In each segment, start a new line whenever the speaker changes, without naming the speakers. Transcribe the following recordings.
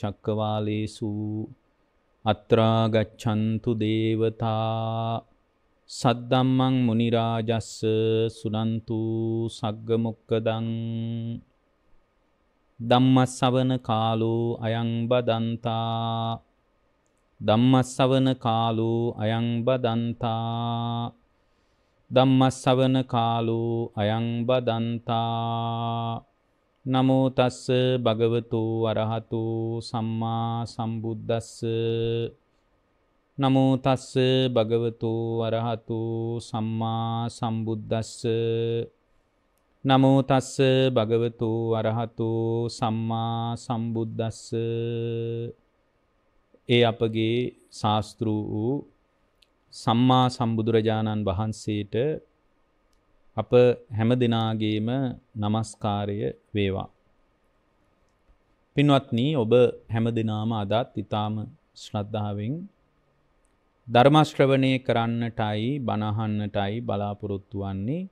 චක්කවාලේසු අත්‍රාගච්ඡන්තු දේවතා සද්දම්මං මුනිරාජස්ස සුනන්තු සග්ගමුක්කදං ධම්මස්සවන කාලෝ අයං බදන්තා ධම්මස්සවන කාලෝ අයං බදන්තා ධම්මස්සවන කාලෝ අයං බදන්තා නමෝ තස්ස භගවතු අරහතු සම්මා සම්බුද්දස්ස නමෝ තස්ස භගවතු අරහතු සම්මා සම්බුද්දස්ස නමෝ තස්ස භගවතු අරහතු සම්මා සම්බුද්දස්ස ඒ අපගේ ශාස්තෘ වූ සම්මා සම්බුදුරජාණන් වහන්සේට අප හැම දෙනාගේම නමස්කාරය වේවා. පින්වත්නී ඔබ හැම දෙනාම අදත් ඉතාම ශ්‍රද්ධාවෙන් ධර්මශ්‍රවණය කරන්නටයි බණහන්නටයි බලාපොරොත්තු වන්නේ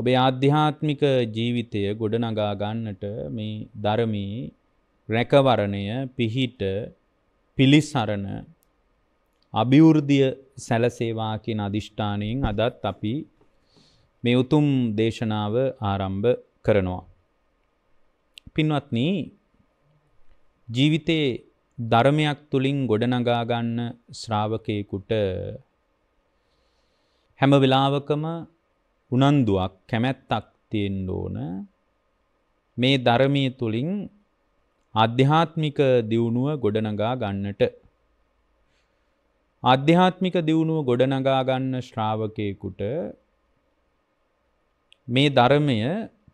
ඔබේ ආධ්‍යාත්මික ජීවිතය ගොඩනගා ගන්නට මේ ධර්මයේ රැකවරණය පිහිට පිලිසරණ අභිවෘද්ධිය සැලසේවා කියන අදිෂ්ඨානයෙන් අදත් අපි මේ උතුම් දේශනාව ආරම්භ කරනවා. පින්වත්නි ජීවිතේ ධර්මයක් තුලින් ගොඩනගා ගන්න ශ්‍රාවකයෙකුට හැම වෙලාවකම උනන්දුවක් කැමැත්තක් තියෙන්න ඕන මේ ධර්මයේ තුලින් ආධ්‍යාත්මික දියුණුව ගොඩනගා ගන්නට ආධ්‍යාත්මික දියුණුව ගොඩනගා ගන්න ශ්‍රාවකයෙකුට මේ ධර්මය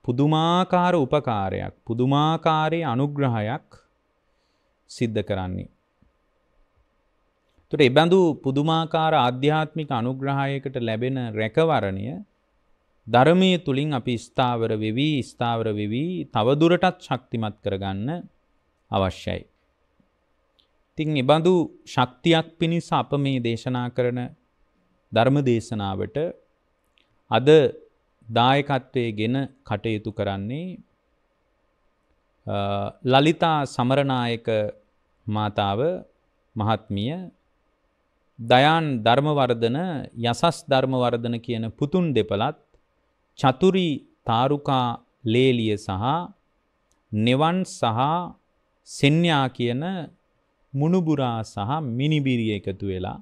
පුදුමාකාර උපකාරයක් පුදුමාකාරයේ අනුග්‍රහයක් සිද්ධ කරන්නේ. තුට එබඳු පුදුමාකාර අධ්‍යාත්මික අනුග්‍රහයකට ලැබෙන රැකවරණය ධර්මය තුළින් අපි ස්ථාවර වෙවී ස්ථාවර වෙවී තවදුරටත් ශක්තිමත් කරගන්න අවශ්‍යයි. තිං එබඳු ශක්තියක් පිණිස අප මේ දේශනා කරන ධර්ම දේශනාවට අද දායකත්වයේ ගෙන කටයුතු කරන්නේ ලලිතා සමරනායක මාතාව මහත්මිය දයාන් ධර්මවර්ධන යසස් ධර්මවර්ධන කියන පුතුන් දෙපළත් චතුරි තාරුකා ලේලිය සහ නෙවන් සහ සෙන්ඥා කියන මුණුබුරා සහ මිනිබිරිය එකතු වෙලා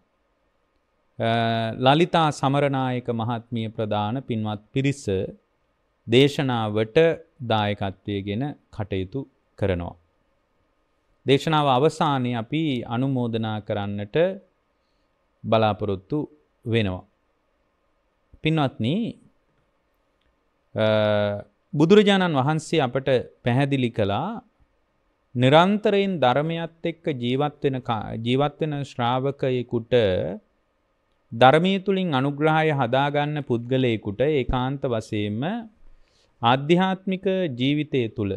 ලලිතා සමරනායක මහත්මිය ප්‍රධාන පින්වත් පිරිස දේශනාවට දායකත්වයගෙන කටයුතු කරනවා. දේශනාව අවසානය අපි අනුමෝදනා කරන්නට බලාපොරොත්තු වෙනවා. පින්වත්නි බුදුරජාණන් වහන්සේ අපට පැහැදිලි කළා නිරන්තරයෙන් ධර්මයත් එක්ක ජීවත් වෙන ජීවත් වෙන ශ්‍රාවකයෙකුට ධර්මය තුළින් අනුග්‍රහය හදාගන්න පුද්ගලයෙකුට ඒ කාන්ත වසයෙන්ම අධ්‍යාත්මික ජීවිතය තුළ.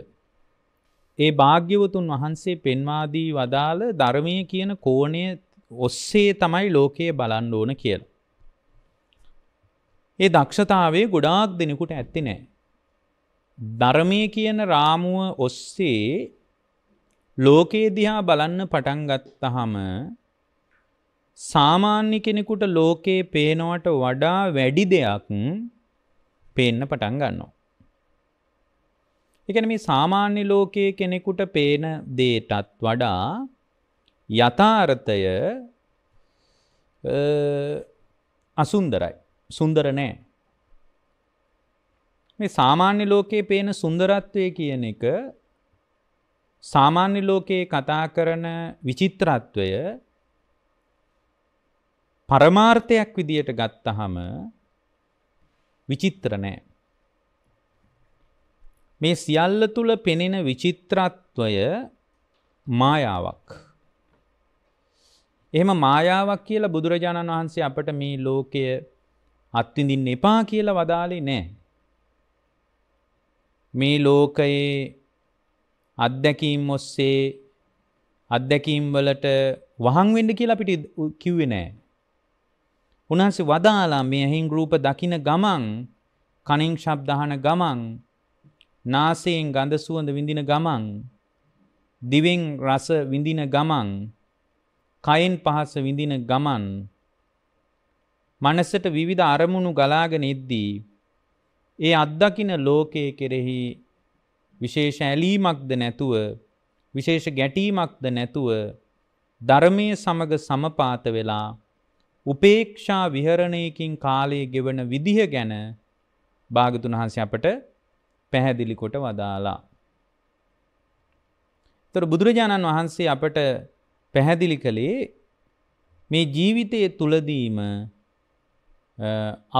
ඒ භාග්‍යවතුන් වහන්සේ පෙන්වාදී වදාළ ධර්මය කියන කෝණය ඔස්සේ තමයි ලෝකයේ බලන්න ඕන කියලා. ඒ දක්ෂතාවේ ගොඩාක් දෙනෙකුට ඇත්ති නෑ. ධර්මය කියන රාමුව ඔස්සේ ලෝකයේ දිහා බලන්න පටන්ගත්තහම සාමාන්‍ය කෙනෙකුට ලෝකයේ පේනවට වඩා වැඩි දෙයක් පේන්න පටන් ගන්නවා. එකන මේ සාමාන්‍ය ලෝකයේ කෙනෙකුට පේන දේටත් වඩා යථාර්ථය අසුන්දරයි සුන්දර නෑ. මේ සාමාන්‍ය ලෝකයේ පේන සුන්දරත්වය කියන එක සාමාන්‍ය ලෝකයේ කතා කරන විචිත්‍රත්වය පරමාර්ථයක් විදියට ගත්තහම විචිත්‍ර නෑ. මේ සියල්ල තුල පෙනෙන විචිත්‍රත්වය මායාවක්. එහෙම මායාවක් කියලා බුදුරජාණන් වහන්සේ අපට මේ ලෝකය අත්විඳින්න එපා කියලා වදාලේ නෑ. මේ ලෝකයේ අත්දැකීම් ඔස්සේ අත්දැකීම් වලට වහන් වෙන්න කියලා අපිට කිව්වේ නෑ. උන්හන්සේ වදාලා මේ ඇහින් රූප දකින ගමන් කනින් ශබ්දහන ගමන් නාසයෙන් ගඳ සුවඳ විඳින ගමන් දිවෙන් රස විඳින ගමන් කයෙන් පහස විඳින ගමන් මනසට විවිධ අරමුණු ගලාගෙන ඉද්දී ඒ අත්දකින ලෝකයේ කෙරෙහි විශේෂ ඇලීමක්ද නැතුව විශේෂ ගැටීමක්ද නැතුව ධර්මයේ සමග සමපාත වෙලා උපේක්ෂා විහරණයකින් කාලය ගෙවන විදිහ ගැන භාගතුන් වහන්සේ අපට පැහැදිලි කොට වදාලා. තොර බුදුරජාණන් වහන්සේ අපට පැහැදිලි කළේ මේ ජීවිතය තුලදීම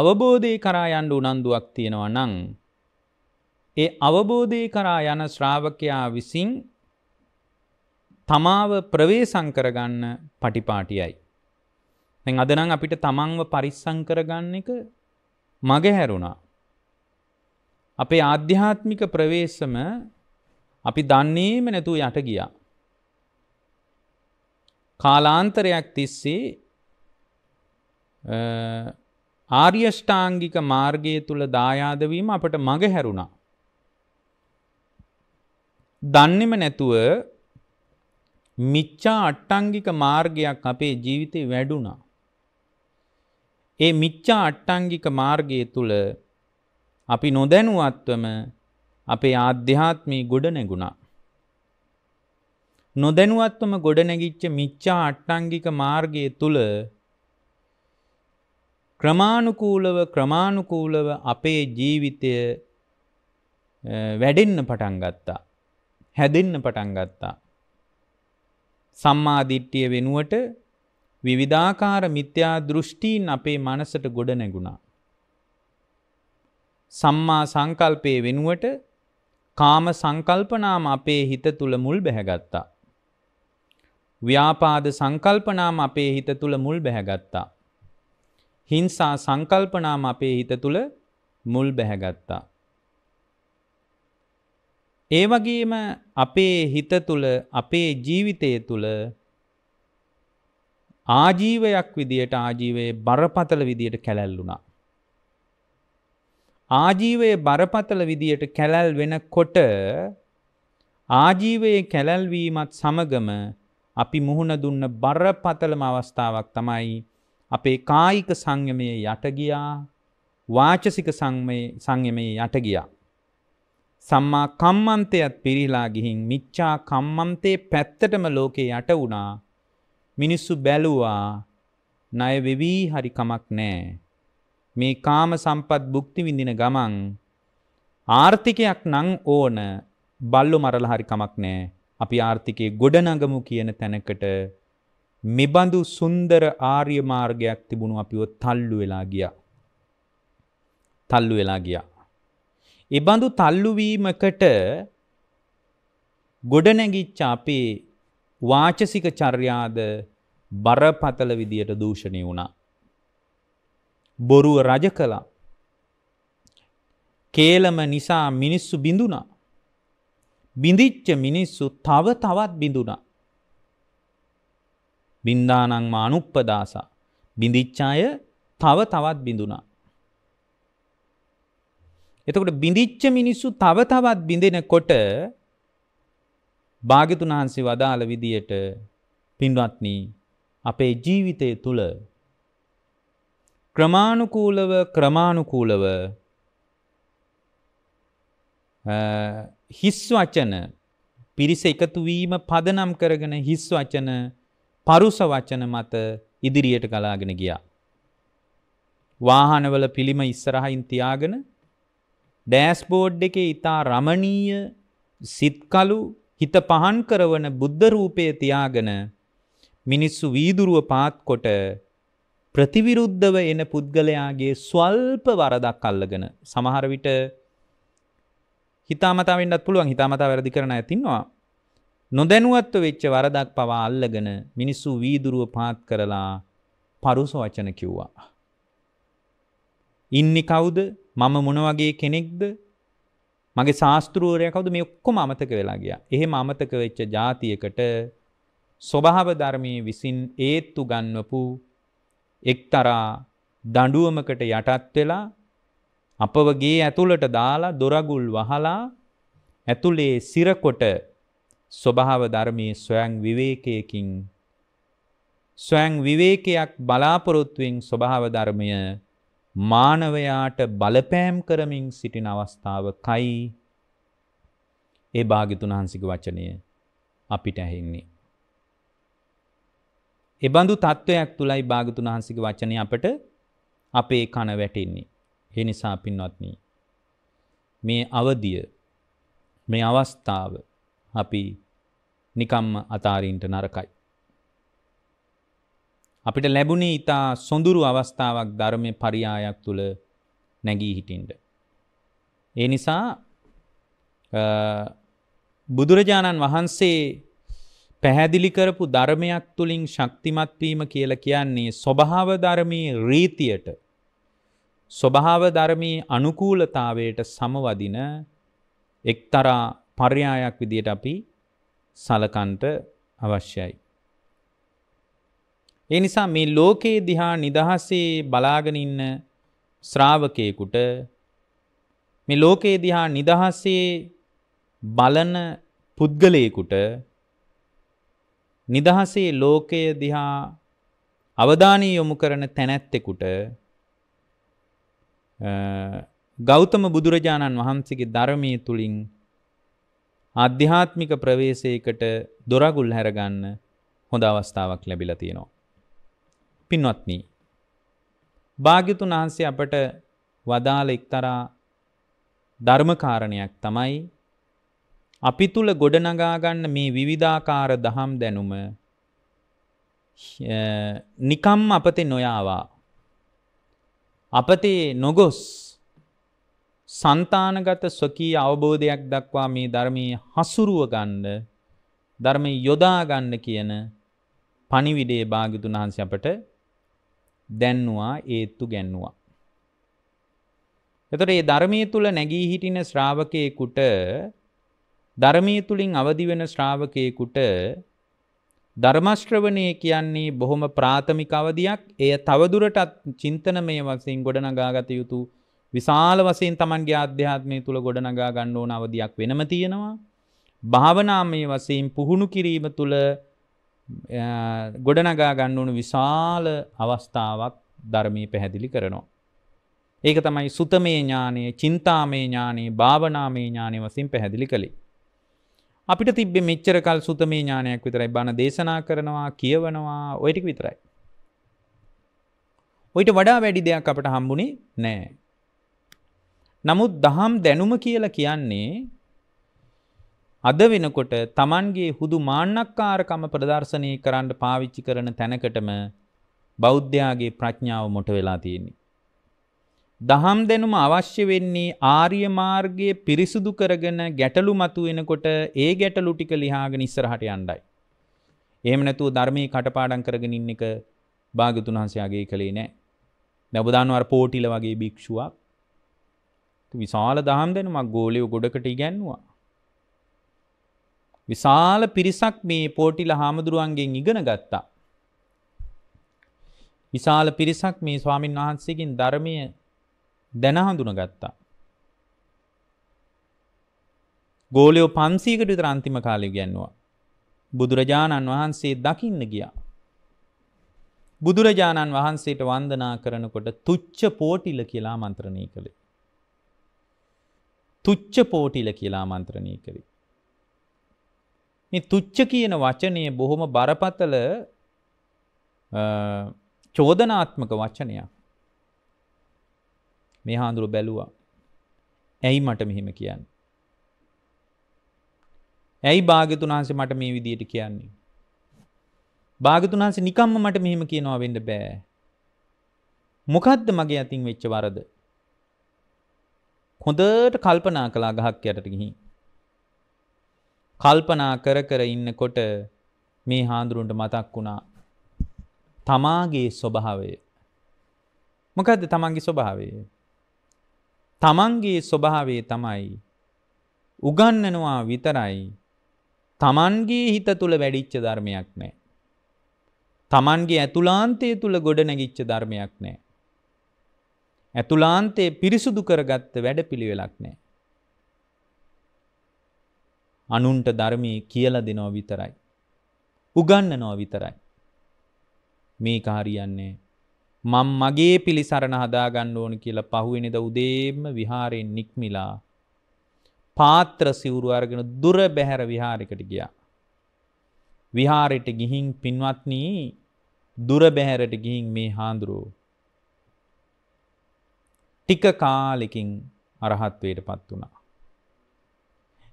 අවබෝධය කරා යන්න උනන්දුවක් තියෙනවා නම් ඒ අවබෝධය කරා යන ශ්‍රාවකයා විසින් තමාව ප්‍රවේශම් කරගන්න පටිපාටියයි. දැන් අදනම් අපිට තමන්ව පරිස්සම් කරගන්න එක මග හැරුණා. අපේ ආධ්‍යාත්මික ප්‍රවේශම අපි දන්නේම නැතුව යට ගියා. කාලාන්තරයක් තිස්සේ ආර්ය ෂ්ටාංගික මාර්ගය තුල දායාද වීම අපට මග හැරුණා. දන්නෙම නැතුව මිච්ඡා අට්ටංගික මාර්ගයක් අපේ ජීවිතේ වැඩුණා. ඒ මිච්ඡා අට්ටංගික මාර්ගය තුල අපි නොදැනුවත්වම අපේ ආධ්‍යාත්මී ගොඩ නැගුණා. නොදැනුවත්වම ගොඩ නැගිච්ච මිච්ඡා අට්ටංගික මාර්ගය තුල ක්‍රමානුකූලව ක්‍රමානුකූලව අපේ ජීවිතය වැඩෙන්න පටන් ගත්තා. හැදෙන්න පටන් ගත්තා. සම්මාදිට්ඨිය වෙනුවට විවිධාකාර මිත්‍යා දෘෂ්ටීන් අපේ මනසට ගොඩ නැගුණා. සම්මා සංකල්පයේ වෙනුවට කාම සංකල්පනාම අපේ හිත තුළ මුල් බැහැගත්තා. ව්‍යාපාද සංකල්පනාම අපේ හිත තුළ මුල් බැහැගත්තා. හිංසා සංකල්පනාම අපේ හිත තුළ මුල් බැහැගත්තා. ඒ වගේම අපේ හිත තුළ අපේ ජීවිතය තුළ ආජීවයක් විදියට ආජීවයේ බරපතල විදියට කැලැල්ලුණා. ආජීවයේ බරපතල විදියට කැලැල් වෙනකොට ආජීවයේ කැලැල්වීමත් සමගම අපි මුහුණ දුන්න බරපතලම අවස්ථාවක් තමයි අපේ කායික සංයමයේ යට ගියා වාචසික සංයමයේ යට ගියා. සම්මා කම්මන්තයත් පිරිලා ගිහින් මිච්ඡා කම්මන්තේ පැත්තටම ලෝකේ යට වුණා. මිනිස්සු බැලුවා ණය වෙවී හරි කමක් නෑ. මේ කාම සම්පත් භුක්ති විඳින ගමන් ආර්ථිකයක් නම් ඕන බල්ලු මරලා හරි කමක් නෑ. අපි ආර්ථිකයේ ගොඩනගමු කියන තැනකට මෙබඳු සුන්දර ආර්ය මාර්ගයක් තිබුණු අපිව තල්ලු වෙලා ගියා. තල්ලු වෙලා ගියා. ඒ බඳු තල්ලු වීමකට ගොඩනැගිච්ච අපේ වාචසික චර්යාද බරපතල විදියට දූෂණය වුණා. බොරුව රජ කළා. කේලම නිසා මිනිස්සු බිඳුණා. බිඳිච්ච මිනිස්සු තව තවත් බිඳුණා. බින්දානං මානුප්පදාසා බිඳිච්චාය තව තවත් බිඳුණා. එතකොට බිඳිච්ච මිනිස්සු තව තවත් බිඳෙනකොට භාගිතුන් වහන්සේ වදාළ විදියට පින්වත්නි අපේ ජීවිතය තුළ ක්‍රමානුකූලව ක්‍රමානුකූලව හිස් වචන පිරිස එකතු වීම පදනම් කරගෙන හිස් වචන පරුස වචන මත ඉදිරියට ගලාගෙන ගියා. වාහනවල පිළිම ඉස්සරහින් තියාගෙන ඩෑස්බෝඩ් එකේ ඉතා රමණීය සිත්කලු හිත පහන් කරවන බුද්ධ රූපය තියාගෙන මිනිස්සු වීදුරුව පාත්කොට ප්‍රතිවිරුද්ධව එන පුද්ගලයාගේ ස්වල්ප වරදක් අල්ලගෙන සමහර විට හිතාමතා වෙන්නත් පුළුවන් හිතාමතා වැරදි කරන ඇතින්නවා නොදැනුවත්ව වෙච්ච වරදක් පවා අල්ලගෙන මිනිස්සු වීදුරුව පාත් කරලා පරුස වචන කිව්වා ඉන්නේ කවුද මම මොන වගේ කෙනෙක්ද මගේ ශාස්තෘූරය කවුද මේ ඔක්කොම අමතක වෙලා ගිය. එහෙම අමතක වෙච්ච ජාතියකට ස්වභාව ධර්මී විසින් ඒත්තු ගන්වපු එක්තරා දඩුවමකට යටත් වෙලා අපවගේ ඇතුළට දාලා දොරගුල් වහලා ඇතුළේ සිරකොට ස්වභාව ධර්මී ස්වයන් විවේකයකින් ස්වයන් විවේකයක් බලාපොරොත්තුවෙන් ස්වභාව ධර්මය මානවයාට බලපෑම් කරමින් සිටින අවස්ථාවකයි ඒ භාග්‍යතුන් වහන්සේගේ වචනය අපිට ඇහෙන්නේ. ඒ බඳු තත්වයක් තුලයි භාග්‍යතුන් වහන්සේගේ වචනය අපට අපේ කන වැටෙන්නේ. ඒ නිසා පින්වත්නි මේ අවදිය මේ අවස්ථාව අපි නිකම්ම අතාරින්ට නරකයි. අපිට ලැබුණේ ඉතා සොඳුරු අවස්ථාවක් ධර්මය පරියායක් තුළ නැගී හිටින්ට. ඒ නිසා බුදුරජාණන් වහන්සේ පැහැදිලි කරපු ධර්මයක් තුළින් ශක්තිමත්වීම කියල කියන්නේ ස්වභාව ධර්මී රීතියට ස්වභාව ධර්මී අනුකූලතාවයට සමවදින එක්තරා පර්යායක් විදියට අපි සලකන්ට අවශ්‍යයි. ඒ නිසා මේ ලෝකයේ දිහා නිදහසේ බලාගෙන ඉන්න ශ්‍රාවකයෙකුට මේ ලෝකයේ දිහා නිදහසේ බලන පුද්ගලයෙකුට නිදහසේ ලෝකය දිහා අවධානය යොමු කරන තැනැත්තෙකුට ගෞතම බුදුරජාණන් වහන්සේගේ ධර්මය තුළින් අධ්‍යාත්මික ප්‍රවේශයකට දොරගුල් හැරගන්න හොඳ අවස්ථාවක් ලැබිලා තියෙනවා. පින්වත්නී. භාග්‍යතුන් වහන්සේ අපට වදාළ එක්තරා ධර්මකාරණයක් තමයි අපි තුල ගොඩනගාගන්න මේ විවිධාකාර දහම් දැනුම නිකම් අපතේ නොයාවා අපතේ නොගොස් సంతానගත ස්වකී අවබෝධයක් දක්වා මේ ධර්මයේ හසුරුව ගන්න ධර්මයේ යොදා ගන්න කියන පණිවිඩයේ භාග්‍යතුන් වහන්සේ අපට දැන්නවා ඒත්තු ගැන්නුවා. එතකොට මේ ධර්මයේ තුල නැගී හිටින ශ්‍රාවකයෙකුට ධර්මයේ තුලින් අවදි වෙන ශ්‍රාවකයෙකුට ධර්ම ශ්‍රවණය කියන්නේ බොහොම ප්‍රාථමික අවධියක්. එය තවදුරටත් චින්තනමය වශයෙන් ගොඩනගාගත යුතු විශාල වශයෙන් Tamanගේ ආධ්‍යාත්මය තුල ගොඩනගා ගන්න ඕන අවධියක් වෙනම තියෙනවා. භාවනාමය වශයෙන් පුහුණු කිරීම තුළ ගොඩනගා ගන්නුණු විශාල අවස්ථාවක් ධර්මී පැහැදිලි කරනවා. ඒක තමයි සුතමේ ඥානයේ චින්තාමේ ඥානයේ භාවනාමේ ඥානය වසින් පැහැදිලි කළේ. අපිට තිබ්බේ මෙච්චරකල් සුතමේ ඥානයක් විතරයි බණ දේශනා කරනවා කියවනවා ඔය ටික විතරයි. ඔයිට වඩා වැඩි දෙයක් අපට හම්බුනේ නෑ. නමුත් දහම් දැනුම කියලා කියන්නේ අද වෙනකොට තමන්ගේ හුදු මාන්නක්කාරකම ප්‍රදර්ශනය කරන්න පාවිච්චි කරන තැනකටම බෞද්ධයාගේ ප්‍රඥාව මොට වෙලා තියෙන්නේ. දහම් දෙනුම අවශ්‍ය වෙන්නේ ආර්ය මාර්ගයේ පිරිසුදු කරගෙන ගැටලු මතුවෙනකොට ඒ ගැටලු ටික ලිහාගෙන ඉස්සරහට යන්නයි. එහෙම නැතුව ධර්මයේ කටපාඩම් කරගෙන ඉන්න එක භාග්‍යතුන් වහන්සේ අගය කළේ නැහැ. දැන් ඔබ දන්නවා පෝටිල වගේ භික්ෂුවක් විශාල දහම් දෙනුමක් ගෝලියෝ ගොඩකට ඉගැන්නුවා. විශාල පිරිසක් මේ පෝටිල හාමුදුරුවන්ගෙන් ඉගෙන ගත්තා. විශාල පිරිසක් මේ ස්වාමින් වහන්සේකින් ධර්මය දැන හඳුන ගත්තා. ගෝලයෝ පන්සීකට විතර අන්තිම කාලය ගැන්නවා. බුදුරජාණන් වහන්සේ දකින්න ගියා. බුදුරජාණන් වහන්සේට වන්දනා කරනකොට තුච්ච පෝටිල කියලා මන්ත්‍රණය කළේ. තුච්ච පෝටිල කියලා මන්ත්‍රණය කළේ. මේ තුච්ච කියන වචනය බොහොම බරපතල චෝදනාත්මක වචනයක්. මේ හාඳුරු බැලුවා. ඇයි මට මෙහෙම කියන්න. ඇයි භාගතුනාන්සේ මට මේ විදියට කියන්නේ. භාගතුනාන්සේ නිකම්ම මට මෙහෙම කියනවා වෙන්න බෑ. මොකද්ද මගේ අතින් වෙච්ච වරද. හොඳට කල්පනා කලා ගහක් යටට ගිහින්. කල්පනා කර කර ඉන්නකොට මේ හාදුරුන්ට මතක් වුණා තමාගේ ස්වභාවය. මොකදද තමන්ගේ ස්වභාවය. තමන්ගේ ස්වභාවේ තමයි උගන්නනවා විතරයි තමන්ගේ හිත තුළ වැඩිච්ච ධර්මයක් නෑ. තමන්ගේ ඇතුලාන්තය තුළ ගොඩනැගිච්ච ධර්මයක් නෑ. ඇතුලාන්තයේ පිරිසුදු කරගත්ත වැඩ පිළිවෙලක් නෑ. අනුන්ට ධර්මයේ කියලා දෙනවා විතරයි. උගන්නනවා විතරයි. මේක හරියන්නේ මම මගේ පිළිසරණ හදාගන්න ඕන කියලා පහුවෙනිද උදේම විහාරයෙන් නික්මිලා පාත්‍ර සිවුරු අරගෙන දුර බැහැර විහාරයකට ගියා. විහාරයට ගිහින් පින්වත්නි දුර බැහැරට ගිහින් මේ හාඳුරෝ ටික කාලෙකින් අරහත්වයට පත් වුණා.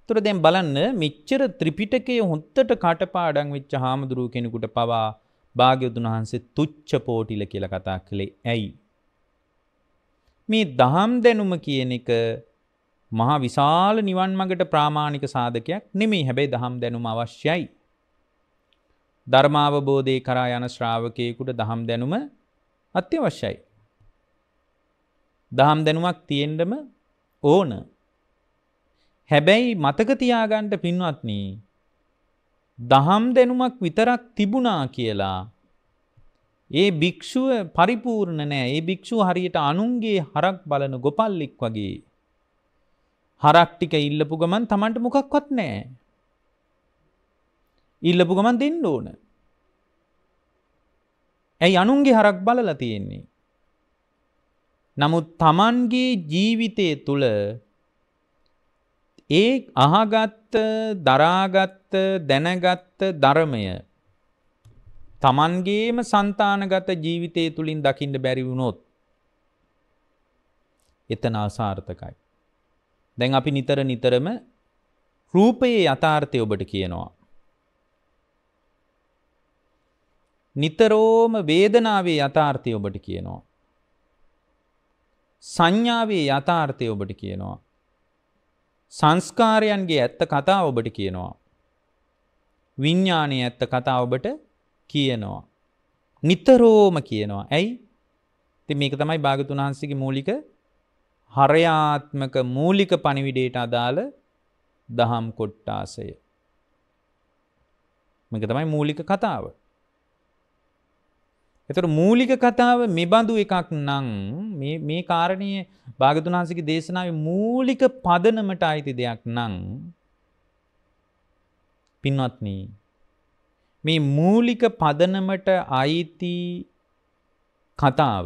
තොර දැන් බලන්න මෙච්චර ත්‍රිපිටකය හොත්තට කටපාඩන් වෙච්ච හාමුදුරුව කෙනෙකුට පවා භාග්‍යවතුන් වහන්සේ තුච්ච පෝටිල කියලා කතා කළේ ඇයි. මේ දහම් දැනුම කියන එක මහා විශාල නිවන් මඟට ප්‍රාමාණික සාධකයක් නෙමේ හැබැයි දහම් දැනුම අවශ්‍යයි. ධර්මාවබෝධය කරා යන ශ්‍රාවකයෙකුට දහම් දැනුම අත්‍යවශ්‍යයි. දහම් දැනුමක් තියෙන්ඩම ඕන හැබැයි මතක තියාගන්ට පින්වත්න දහම් දෙනුමක් විතරක් තිබුණා කියලා. ඒ භික්‍ෂුව පරිපූර්ණ නෑ ඒ භික්‍ෂු හරියට අනුන්ගේ හරක් බලන ගොපල්ලෙක් වගේ. හරක් ටික ඉල්ලපු ගමන් තමන්ට මොකක්වත් නෑ. ඉල්ලපු ගමන් දෙන්න ඕන. ඇයි අනුන්ගේ හරක් බලලා තියෙන්නේ. නමුත් තමන්ගේ ජීවිතය තුළ ඒ අහගත්ත දරාගත්ත දැනගත්ත ධර්මය තමන්ගේම సంతානගත ජීවිතය තුලින් දකින්න බැරි වුණොත් එතන අසාර්ථකයි. දැන් අපි නිතර නිතරම රූපයේ යථාර්ථය ඔබට කියනවා. නිතරෝම වේදනාවේ යථාර්ථය ඔබට කියනවා. සංඥාවේ යථාර්ථය ඔබට කියනවා. සංස්කාරයන්ගේ ඇත්ත කතාව ඔබට කියනවා. විඤ්ඥානය ඇත්ත කතාව ඔබට කියනවා. නිතරෝම කියනවා. ඇයි ති මේක තමයි භාගතුන් වහන්සගේ මූලික හරයාත්මක මූලික පණිවිඩේට අදාළ දහම් කොට්ටාසය. මේක තමයි මූලික කතාව. එතට මූලික කතාව මෙබඳු එකක් නං මේ කාරණය භාගතුනාසික දේශනාව මූලික පදනමට අයිති දෙයක් නං පින්වත්න මේ මූලික පදනමට අයිති කතාව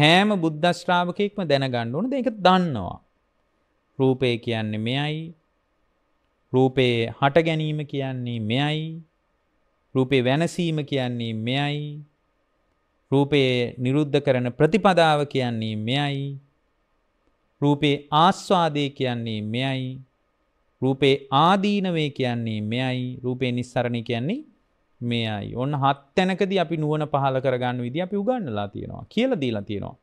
හෑම බුද්ධශ්‍රාවකයෙක්ම දැනගණ්ඩ ඕන දෙක දන්නවා. රූපය කියන්නේ මෙයයි රූපයේ හට ගැනීම කියන්නේ මෙයයි රූපේ වෙනසීම කියන්නේ මෙයයි. රූපේ නිරුද්ධ කරන ප්‍රතිපදාව කියන්නේ මෙයයි. රූපේ ආස්වාදේ කියන්නේ මෙයයි. රූපේ ආදීනවේ කියන්නේ මෙයයි. රූපේ නිස්සරණි කියන්නේ මෙයයි. ඔන්න හත් තැනකදී අපි නුවණ පහල කරගන්න විදිහ අපි උගන්වලා තියෙනවා. කියලා දීලා තියෙනවා.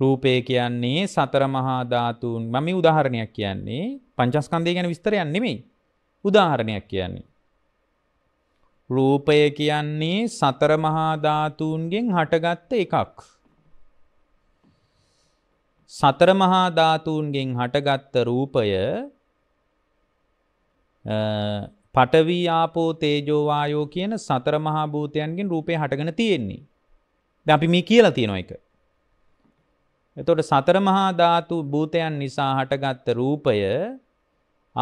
රූපය කියන්නේ සතර මහා ධාතුන් මම උදාහරණයක් කියන්නේ පංචස්කන්ධය ගැන විස්තරයක් නෙමෙයි. උදාහරණයක් කියන්නේ රූපය කියන්නේ සතර මහා ධාතුන්ගෙන් හටගත්ත එකක්. සතර මහා ධාතුන්ගෙන් හටගත්ත රූපය පඨවි ආපෝ තේජෝ වායෝ කියන සතර මහා භූතයන්ගෙන් රූපේ හටගෙන තියෙන්නේ. දැන් අපි මේ කියලා තියෙන එක. එතකොට සතර මහා ධාතු භූතයන් නිසා හටගත්ත රූපය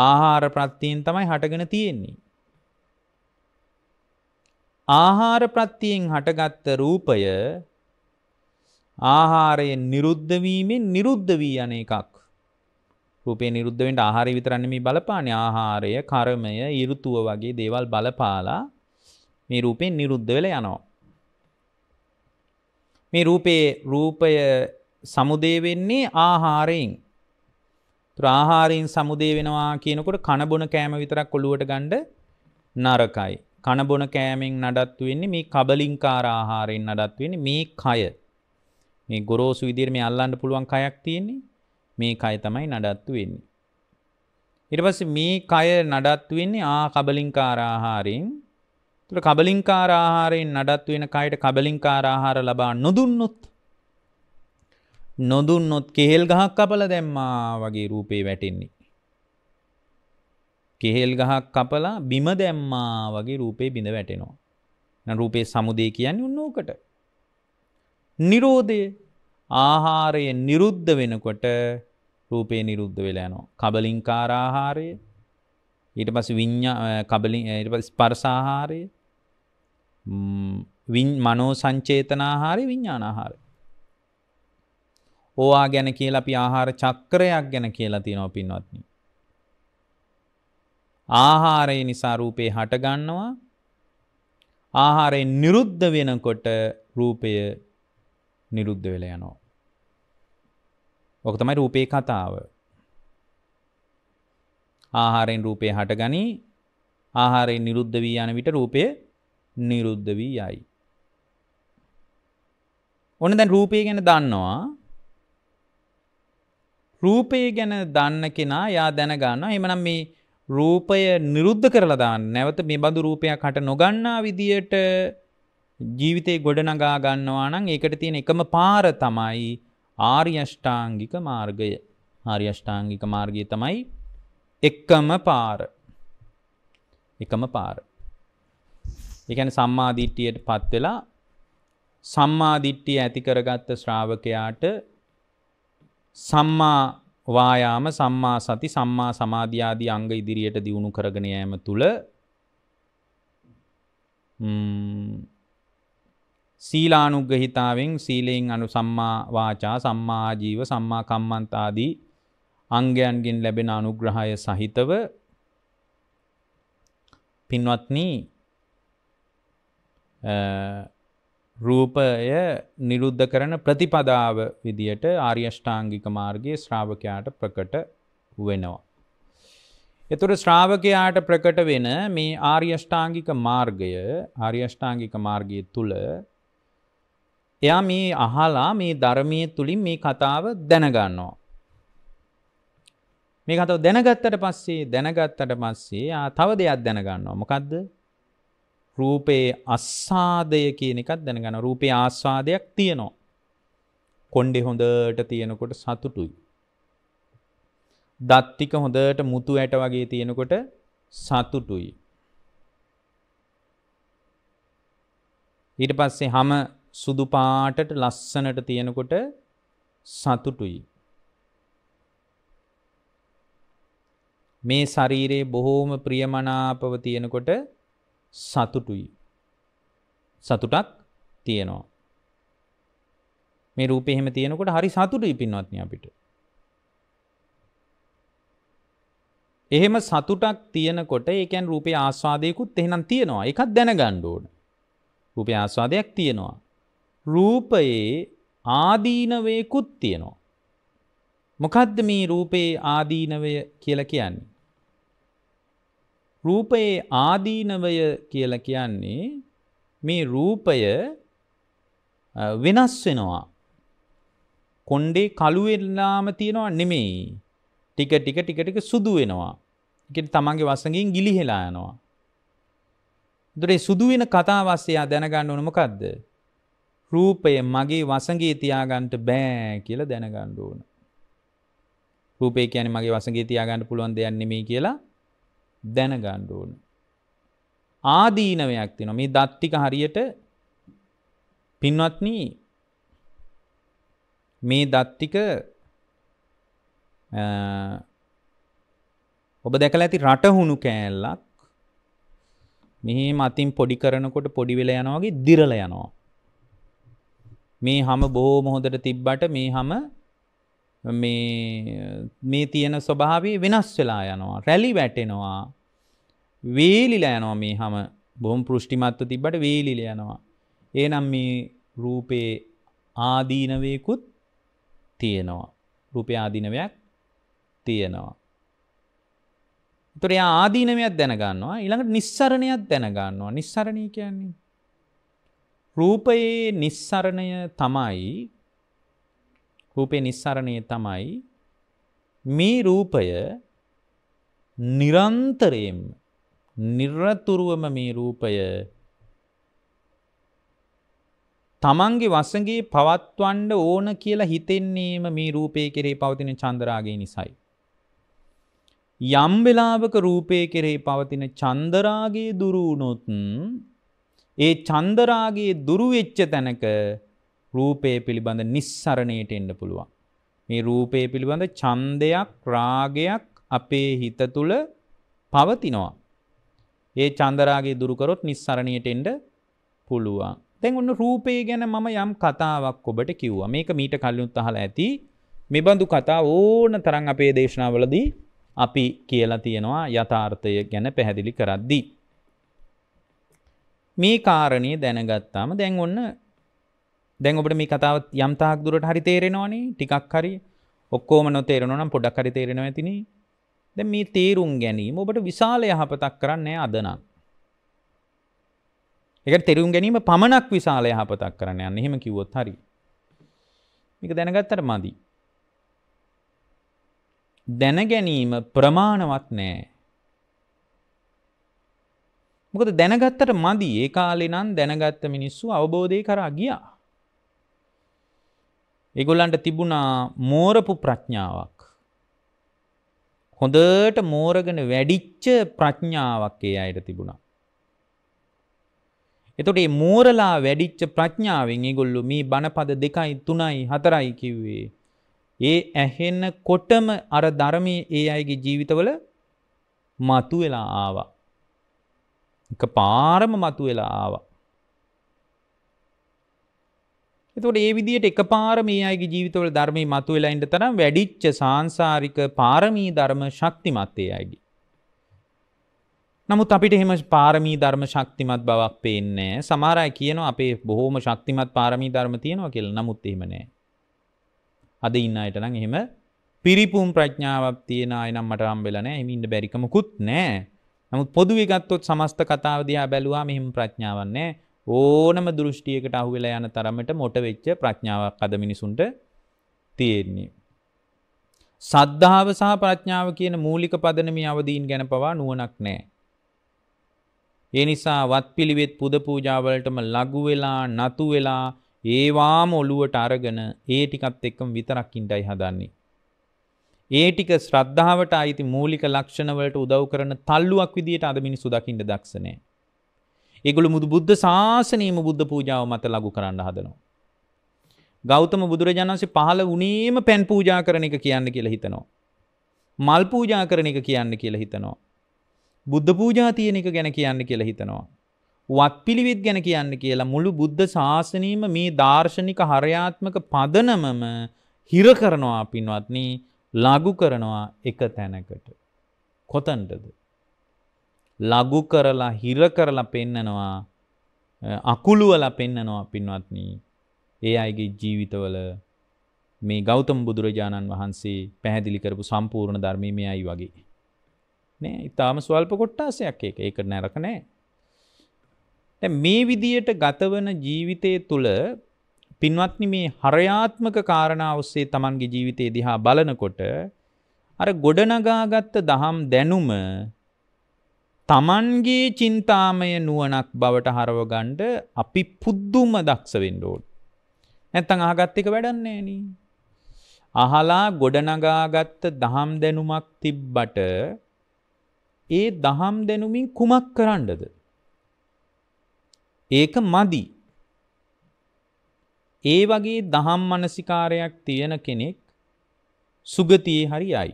ආහාර ප්‍රත්‍යයෙන් තමයි හටගෙන තියෙන්නේ. ආහාර ප්‍රත්‍යයෙන් හටගත්ත රූපය ආහාරයෙන් නිරුද්ධ වීමෙන් නිරුද්ධ වී යන එකක්. රූපේ නිරුද්ධ වෙන්න ආහාරය විතරක් නෙමෙයි බලපාන්නේ ආහාරය, කර්මය, ඍතුව වගේ දේවල් බලපාලා මේ රූපේ නිරුද්ධ වෙලා යනවා. මේ රූපේ රූපය සමුදේ වෙන්නේ ආහාරයෙන්. ඒතර ආහාරයෙන් සමුදේ වෙනවා කියනකොට කන බොන කෑම විතරක් ඔළුවට ගන්න නරකයි. කණබොන කෑමෙන් නඩත්තු වෙන්නේ මේ කබලින්කාර ආහාරයෙන් නඩත්තු වෙන්නේ මේ කය. මේ ගොරෝසු විදිහට මේ අල්ලන්න පුළුවන් කයක් තියෙන්නේ. මේ කය තමයි නඩත්තු වෙන්නේ. ඊට පස්සේ මේ කය නඩත්තු වෙන්නේ ආ කබලින්කාර ආහාරයෙන්. ඒතර කබලින්කාර ආහාරයෙන් නඩත්තු වෙන කයට කබලින්කාර ආහාර ලබා නොදුන්නොත් නොදුන්නොත් කෙහෙල් ගහක් කපලා දැම්මා වගේ රූපේ වැටෙන්නේ. කෙහෙල් ගහක් කපලා බිම දැම්මා වගේ රූපේ බිඳ වැටෙනවා. රූපේ සමුදේ කියන්නේ උන්නෝකට. නිරෝධය ආහාරය නිරුද්ධ වෙනකොට රූපේ නිරුද්ධ වෙලා යනවා. කබලින්කාර ආහාරය ඊට පස්සේ විඤ්ඤා කබලින් ඊට පස්සේ ස්පර්ශ ආහාරය වින් මනෝ සංචේතන ආහාරය විඥාන ආහාරය. ඕවා ගැන කියලා අපි ආහාර චක්‍රයක් ගැන කියලා තියෙනවා පින්වත්නි. ආහාරය නිසා රූපේ හටගන්නවා ආහාරයෙන් නිරුද්ධ වෙනකොට රූපය නිරුද්ධ වෙල යනවා. ඕක තමයි රූපේ කතාව. ආහාරයෙන් රූපය හටගනී ආහාරයෙන් නිරුද්ධ වී යන විට රූපය නිරුද්ධ වී යයි. ඔන්න දැන් රූපය ගැන දන්නවා රූපය ගැන දන්න කෙනා යා දැනගන්නවා එමනම් මේ රූපය නිරුද්ධ කරලදාන්න නැවත මේ බඳු රූපයක් හට නොගන්නා විදියට ජීවිතය ගොඩනගා ගන්නවා නම් ඒකට තියෙන එකම පාර තමයි ආර්යෂ්ඨාංගික මාර්ගය ආර්යෂ්ඨාංගික මාර්ගය තමයි එක්කම පාර එකම පාර එකන සම්මාධිට්ටියට පත් වෙලා සම්මාධිට්ටිය ඇති කරගත්ත ශ්‍රාවකයාට සම්මා වායාම සම්මා සති සම්මා සමාධියාදී අංග ඉදිරියට දියුණු කරගෙන යෑම තුළ සීලානුග්‍රහිතාවෙන් සීලයෙන් අනු සම්මා වාචා සම්මා ජීව සම්මා කම්මන්ත ආදී අංගයන්ගෙන් ලැබෙන අනුග්‍රහය සහිතව පින්වත්නි රූපය නිරුද්ධ කරන ප්‍රතිපදාව විදියට ආර්යෂ්ඨාංගික මාර්ගයේ ශ්‍රාවකයාට ප්‍රකට වෙනවා. එතුර ශ්‍රාවකයාට ප්‍රකට වෙන මේ ආර්යෂ්ඨාංගික මාර්ගය ආර්යෂ්ඨාංගික මාර්ගය තුළ එයා මේ අහලා මේ ධර්මය තුළින් මේ කතාව දැනගන්නවා. මේ කතාව දැනගත්තට පස්සේ දැනගත්තට පස්සේ තව දෙයක් දැනගන්නවා මොකක්ද රූපයේ අස්සාදය කියන එකක් දැනගන රූපේ ආස්වාදයක් තියෙනවා. කොන්්ඩෙ හොඳට තියෙනකොට සතුටුයි. දත්තික හොඳට මුතු ඇට වගේ තියෙනකොට සතුටුයි. ඊට පස්සේ හම සුදු පාටට ලස්සනට තියෙනකොට සතුටුයි. මේ ශරීරයේ බොහෝම ප්‍රියමනාපව තියෙනකොට සතුටුයි. සතුටක් තියෙනවා. මේ රූපෙහෙම තියෙනකොට හරි සතුට ඉපින්වත්න අපිට. එහෙම සතුටක් තියනකොට ඒකැන් රූපේ ආස්වාදයකුත් එහෙනම් තියෙනවා එකක් දැනගණ්ඩ ඕන. රූපේ ආස්වාදයක් තියෙනවා. රූපයේ ආදීනවයකුත් තියෙනවා. මොකද්ද මේ රූපයේ ආදීනවය කියල කියන්නේ. රූපයේ ආදීනවය කියල කියන්නේ මේ රූපය වෙනස් වෙනවා. කොන්්ඩේ කළුවෙල්ලාම තියෙනවා නෙමෙයි. ටික ටික ටික ටික සුදු වෙනවා. එකට තමන්ගේ වසඟින් ගිලිහෙලා යනවා. දුරේ සුදුවෙන කතාවස්සයා දැනගන්න ඕනමකක්ද. රූපය මගේ වසගේ තියාගන්ට බෑ කියලා දැනගණ්ඩ ඕන. රූපය කියන මගේ වසගේ තියාගන්න පුළුවන් දෙයන්නෙමේ කියලා දැනගණ්ඩ ඕන. ආදීනවයක් තින මේ දත්තික හරියට පින්වත්න මේ දත්තික ඔබ දැකල ඇති රටහුණු කෑල්ලක් මෙහි මතින් පොඩි කරනකොට පොඩිවෙල යනවාගේ දිරල යනවා. මේ හම බෝ මොහොදට තිබ්බට මේ හම මේ තියෙන ස්වභාවේ වෙනස් වෙලා යනවා රැලි වැටෙනවා වේලිල යනවා මේ හම බොහොම පෘෂ්ටිමත්ව තිබ්බට වේලිල යනවා ඒනම් මේ රූපේ ආදීනවයකුත් තියෙනවා රුපය ආදීනවයක් තියෙනවා තොර ආදීනවයක් දැනගන්නවා ඊළඟට නිස්සරණයක් දැනගන්නවා නිස්සරණය කියන්නේ රූපයේ නිස්සරණය තමයි රූපේ නිස්සරණය තමයි මේ රූපය නිරන්තරයෙන් නිර්රතුරුවම මේ රූපය තමන්ගේ වසගේ පවත්වන්ඩ ඕන කියලා හිතෙන්නේම මේ රූපය කෙරේ පවතින චන්දරාගේ නිසයි. යම් වෙලාවක රූපය කෙරේ පවතින චන්දරාගේ දුරුණොතුන් ඒ චන්දරාගේ දුරුවෙච්ච තැනක රූපය පිළිබඳ නිස්සරණයට එන්න පුළුවන්. මේ රූපය පිළිබඳ ඡන්දයක් රාගයක් අපේ හිත තුළ පවතිනවා. ඒ චන්දරාගේ දුරුකරොත් නිස්සරණයට එන්න පුළුවන්. දැන් ඔන්න රූපය ගැන මම යම් කතාවක් ඔබට කිව්වා. මේක මීට කලිනුත් අහලා ඇති. මේ බඳු කතා ඕන තරම් අපේ දේශනාවලදී අපි කියලා තියෙනවා යථාර්ථය ගැන පැහැදිලි කරද්දී. මේ කාරණේ දැනගත්තාම දැන් ඔන්න දැන් ඔබට මේ කතාවත් යම්තාක් දුරට හරි තේරෙනවානේ ටිකක් හරි ඔක්කෝම නොතේරෙනවා නම් පොඩක් හරි තේරෙනවා ඇතිනේ දැන් මේ තේරුම් ගැනීම ඔබට විශාල යහපතක් කරන්නේ අද නම් ඒකට තේරුම් ගැනීම පමණක් විශාල යහපතක් කරන්න යන්නේ එහෙම කිව්වොත් හරි මේක දැනගත්තට මදි දැන ගැනීම ප්‍රමාණවත් නෑ මොකද දැනගත්තට මදි ඒ කාලේ නම් දැනගත්ත මිනිස්සු අවබෝධය කරා ගියා ඒගොල්ලන්ට තිබුණා මෝරපු ප්‍රඥාවක්. හොඳට මෝරගෙන වැඩිච්ච ප්‍රඥාවක් ඒ අයට තිබුණා. එතකොට මේ මෝරලා වැඩිච්ච ප්‍රඥාවෙන් ඒගොල්ලෝ මේ බණපද 2යි 3යි 4යි කිව්වේ. ඒ ඇහෙනකොටම අර ධර්මයේ ඒ අයගේ ජීවිතවල මතුවලා ආවා. එකපාරම මතුවලා ආවා. එතකොට ඒ විදිහට එකපාර මේ අයගේ ජීවිතවල ධර්මයේ මතුවලා ඉන්න තරම් වැඩිච්ච සාංශාරික පාරමී ධර්ම ශක්තිමත් ඒ අයගේ. නමුත් අපිට එහෙම පාරමී ධර්ම ශක්තිමත් බවක් පේන්නේ නැහැ. සමහර අය කියනවා අපේ බොහොම ශක්තිමත් පාරමී ධර්ම තියෙනවා කියලා. නමුත් එහෙම නැහැ. අද ඉන්න අයට නම් එහෙම පිරිපුම් ප්‍රඥාවක් තියෙන අය නම් මට හම්බෙලා නැහැ. එහෙම ඉන්න බැරිකමකුත් නැහැ. නමුත් පොදුවේ ගත්තොත් සමස්ත කතාව දිහා බැලුවා මෙහෙම ප්‍රඥාවක් නැහැ. ඕනම දෘෂ්ටියකට අහුවෙලා යන තරමට මොට වෙච්ච ප්‍රඥාවක් අද මිනිසුන්ට තියෙන්නේ. සද්ධාව සහ ප්‍රඥාව කියන මූලික පදනම අවදීන් ගැන පවා නුවනක් නෑ. ඒ නිසා වත් පිළිවෙත් පුද පූජාවලටම ලගු වෙලා නතු වෙලා ඒවාම ඔළුවට අරගෙන ඒ ටිකත් එක්කම විතරක් ඉඳයි හදන්නේ. ඒ ටික ශ්‍රද්ධාවට අයිති මූලික ලක්ෂණවලට උදව් කරන තල්ලුවක් විදිහට අද මිනිස්සු දකින්න දක්ෂ නැහැ. ඒගොළු මුදු බුද්ධ ශාසනීම බුද්ධ පූජාව මත ලඟු කරන්න හදනවා. ගෞතම බුදුරජාණන්සේ පහළ වුණේම පැන් පූජා කරන එක කියන්න කියලා හිතනවා. මල් පූජා කරන එක කියන්න කියලා හිතනවා. බුද්ධ පූජා තියෙන එක ගැන කියන්න කියලා හිතනවා. වත් පිළිවිත් ගැන කියන්න කියලා මුළු බුද්ධ ශාසනීම මේ දර්ශනික හරයාත්මක පදනමම හිර කරනවා පින්වත්නි ලඝු කරනවා එක තැනකට. කොතන්ටද? ලඝු කරලා හිර කරලා පෙන්නනවා අකුළුවල පෙන්නනවා පින්වත්නි ඒ අයගේ ජීවිතවල මේ ගෞතම බුදුරජාණන් වහන්සේ පැහැදිලි කරපු සම්පූර්ණ ධර්මයේ මේ අයි වගේ. නෑ ඉතාම ස්වල්ප කොට්ටාසයක් ඒක. ඒක නරක නෑ. දැන් මේ විදියට ගතවන ජීවිතයේ තුල පින්වත්නි මේ හරයාත්මක කාරණා ඔස්සේ Tamanගේ ජීවිතය දිහා බලනකොට අර ගොඩනගාගත්ත දහම් දැනුම තමන්ගේ චින්තාමය නුවනක් බවට හරවගන්ඩ අපි පුද්දුම දක්ෂවෙන්න ඕඩ. නැත්තං අහගත්තික වැඩන්නේ නී. අහලා ගොඩනගාගත්ත දහම් දෙනුමක් තිබ්බට ඒ දහම් දෙනුමින් කුමක් කරන්නද. ඒක මදි. ඒ වගේ දහම් මනසිකාරයක් තියෙන කෙනෙක් සුගතියේ හරි අයි.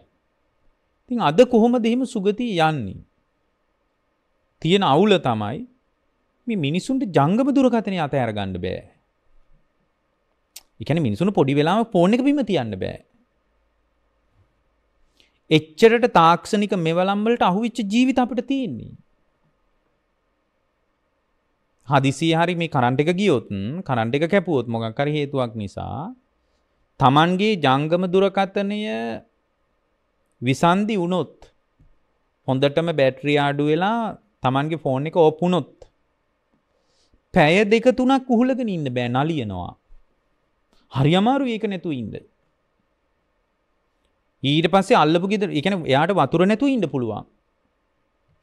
තින් අද කොහොම දෙහිම සුගතිී යන්නේ. තියෙන අවුල තමයි මේ මිනිසුන්ට ජංගම දුරකතනය අත ඇරගන්න බෑ. එකන මිනිසුන පොඩි වෙලාම පෝර්ණ එක බිම තියන්න බෑ. එච්චරට තාක්ෂණික මෙවලම්බලට අහුවිච්ච ජීවිත අපට තියෙන්නේ. හදිසිය හරි මේ කරන්ට එක ගියොත්න් කරන්ට එක කැපුවොත් මොගක්කර හේතුවක් නිසා තමන්ගේ ජංගම දුරකතනය විසන්දි වුණොත් හොඳටම බැට්‍රියාඩු වෙලා තමන්ගේ ෆෝන් එක ඕපුනොත් පැය දෙක තුනක් කුහලගෙන ඉන්න බෑ නලියනවා. හරි අමාරු ඒක නැතු ඉන්ද. ඊට පස්සේ අල්ලපු ගෙදර එකන එයාට වතුර නැතු ඉන්න පුළුවන්.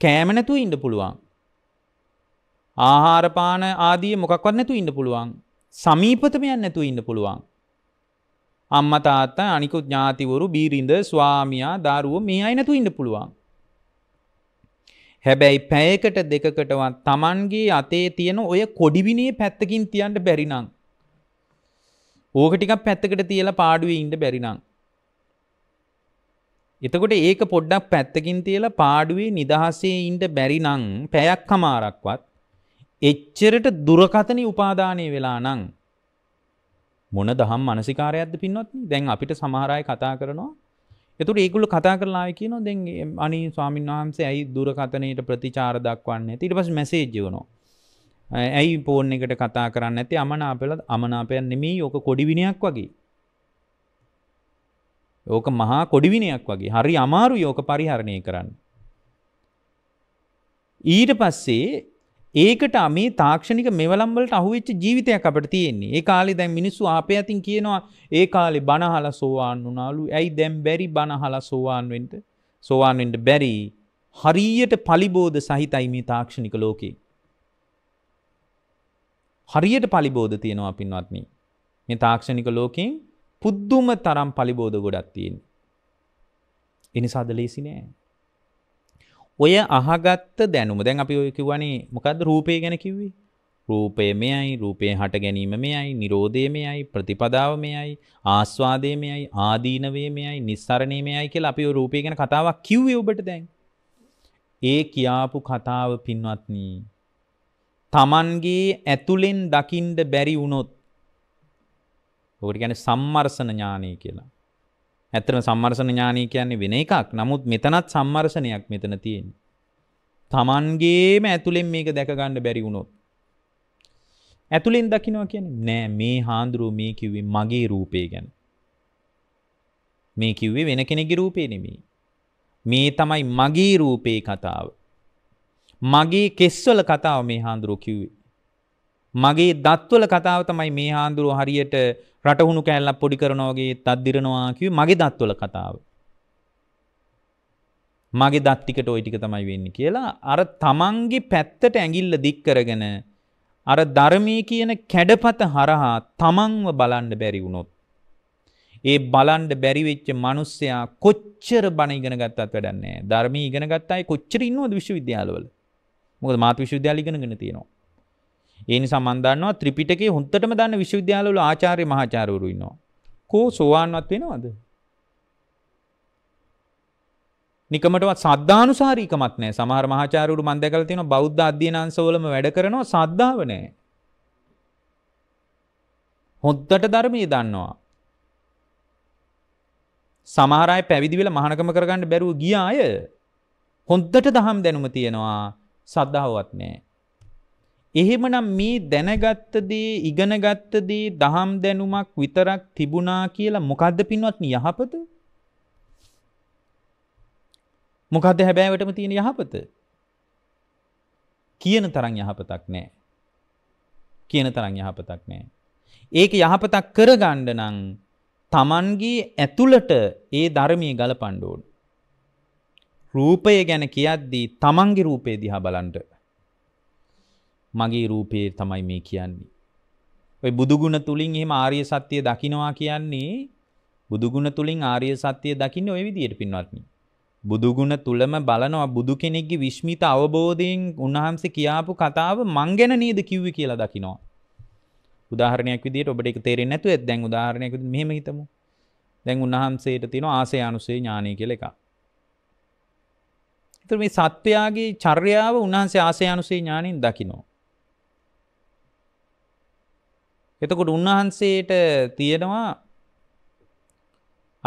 කෑම නැතු ඉන්න පුළුවන්. ආහාරපාන ආදී මොකක්වත් නැතු ඉන්න පුළුවන්. සමීපතමයන් නැතු ඉන්න පුළුවන්. අම්ම තාත්තා අනිකුත් ඥාතිවරු බීරිඳ ස්වාමියා දරුවෝ මේ අය නැතු ඉන්න පුළුවන්. හැබැයි පැයකට දෙකකටවත් Tamanගේ අතේ තියෙන ඔය කොඩිවිනේ පැත්තකින් තියන්න බැරි නම් ඕක ටිකක් පැත්තකට තියලා පාඩුවේ ඉන්න බැරි නම් එතකොට ඒක පොඩ්ඩක් පැත්තකින් තියලා පාඩුවේ නිදහසේ ඉන්න බැරි නම් පැයක් කමාරක්වත් එච්චරට දුරකතනි උපාදානය වෙලා නම් මොන දහම් මානසිකාරයක්ද පින්වත්නි දැන් අපිට සමහර අය කතා කරනවා එතුට ඒකුල කතා කරලා කියන දෙ අනි ස්වාමීන් වහන්සේ ඇයි දුරකතනයට ප්‍රතිචාර දක්වන්නේ තිට පස් මැසේජ්ජවනවා ඇයි පෝර්ණ එකට කතා කරන්න ඇති අමනාපල අමනාපයන් නෙමී ඕක කොඩිවිනයක් වගේ. ඕක මහා කොඩිවිනයක් වගේ හරි අමාරු යෝක පරිහරණය කරන්න. ඊට පස්සේ ඒකට මේ තාක්ෂණික මෙවලම්බලට අහුවෙච්ච ජීවිතයක් අපට තියෙන්නේ ඒ කාලෙ දැන් මිනිස්සු අපේ ඇතින් කියනවා ඒ කාලෙ බණහල සෝවාන් වුණාලු ඇයි දැම් බැරි බණහල සෝවාන් වෙන්ට සෝවාන් වෙන්ට බැරි හරියට පලිබෝධ සහිතයි මේ තාක්ෂණික ලෝකේ. හරියට පලිබෝධ තියෙනවා පින්වත්නි. මේ තාක්ෂණික ලෝකෙන් පුද්දුම තරම් පලිබෝධ ගොඩක් තියෙන. එනිසාද ලේසි නෑ. ඔය අහගත්ත දැනුම දැන් අපි ඔය කිව්වනේ මොකද රූපය ගැන කිව්වේ රූපය මෙයයි රූපය හට ගැනීම මෙයයි නිරෝධය මෙයයි ප්‍රතිපදාව මෙයයි ආස්වාදය මෙයයි ආදීනවේ මෙයයි නිස්සරණය මෙයයි කියලා අපි රූපය ගැන කතාවක් කිව්වේ ඔබට දැන් ඒ කියාපු කතාව පින්වත්නී තමන්ගේ ඇතුළෙන් දකිින්ඩ බැරි වුණොත් ඔකට ගැන සම්මර්සන ඥානය කියලා ඇත්තම සම්මර්සන ඥානී කියන්නේ වෙන එකක්. නමුත් මෙතනත් සම්මර්සනයක් මෙතන තියෙන්නේ. Tamangeema ඇතුලෙන් මේක දැක ගන්න බැරි වුණොත්. ඇතුලෙන් දකින්නවා කියන්නේ නෑ මේ හාඳුරු මේ කිව්වේ මගේ රූපේ ගැන. මේ කිව්වේ වෙන කෙනෙකුගේ රූපේ නෙමෙයි. මේ තමයි මගේ රූපේ කතාව. මගේ කෙස්වල කතාව මේ හාඳුරු කිව්වේ. මගේ දත්වල කතාව තමයි මේ හාන්දුරුව හරියට රටහුණු කෑල්ලක් පොඩි කරනෝගේ තත්දිරනවා කිව මගේ දත්වල කතාව. මගේ දත්තිකට ඔයිටික තමයි වෙන්න කියලා අර තමන්ගේ පැත්තට ඇඟිල්ල දික් කරගෙන අර ධර්මය කියන කැඩපත හරහා තමන්ව බලන්ඩ බැරි වුණොත්. ඒ බලන්ඩ බැරිවෙච්ච මනුස්සයා කොච්චර බණ ඉගෙන ගත්තත් වැඩන්නේ ධර්මී ඉගෙන ගත්තයි කොච්චර ඉන්නවද විශ්වවිද්‍යාලවල මොකද මාත විශ්වවිද්‍යාල ඉගෙනගෙන තියෙනවා ඒ නිසා මම දන්නවා ත්‍රිපිටකේ හොන්දටම දන්න විශ්වවිද්‍යාලවල ආචාර්ය මහාචාර්යවරු ඉන්නවා. කෝ සෝවාන්වත් වෙනවද? නිකමටවත් සද්ධානුසාරීකමක් නැහැ. සමහර මහාචාර්යවරු මම දැකලා තියෙනවා බෞද්ධ අධ්‍යයනාංශවලම වැඩ කරනවා සද්ධාව නැහැ. හොද්දට ධර්මයේ දන්නවා. සමහර අය පැවිදි වෙලා මහානකම කරගන්න බැරුව ගිය අය හොද්දට දහම් දැනුම තියෙනවා සද්ධාවවත් නැහැ. එහෙමනම් මේ දැනගත්ත දේ ඉගෙනගත්ත දේ දහම් දැනුමක් විතරක් තිබුණා කියලා මොකද්ද පින්වත්නි යහපත? මොකද්ද හැබෑවටම තියෙන යහපත? කියන තරම් යහපතක් නෑ. කියන තරම් යහපතක් නෑ. ඒක යහපතක් කරගන්න නම් Tamanගේ ඇතුළට ඒ ධර්මයේ ගලපන්න ඕන. රූපය ගැන කියද්දී Tamanගේ රූපේ දිහා බලන්න මගේ රූපයේ තමයි මේ කියන්නේ. ඔය බුදුගුණ තුලින් එහෙම ආර්ය සත්‍යය දකිනවා කියන්නේ බුදුගුණ තුලින් ආර්ය සත්‍යය දකින්නේ ওই විදියට පින්වත්නි. බුදුගුණ තුලම බලනවා බුදු කෙනෙක්ගේ විශ්මිත අවබෝධයෙන් උන්වහන්සේ කියාපු කතාව මං ගැන නේද කිව්වේ කියලා දකිනවා. උදාහරණයක් විදියට ඔබට ඒක තේරෙන්නේ නැතුව ඇත් දැන් උදාහරණයක් විදිහට මෙහෙම හිතමු. දැන් උන්වහන්සේට තියෙන ආසය අනුසය ඥානය කියලා එකක්. ඒතර මේ සත්වයාගේ චර්යාව උන්වහන්සේ ආසය අනුසය ඥාණයෙන් දකිනවා. එතකොට උන්වහන්සේට තියෙනවා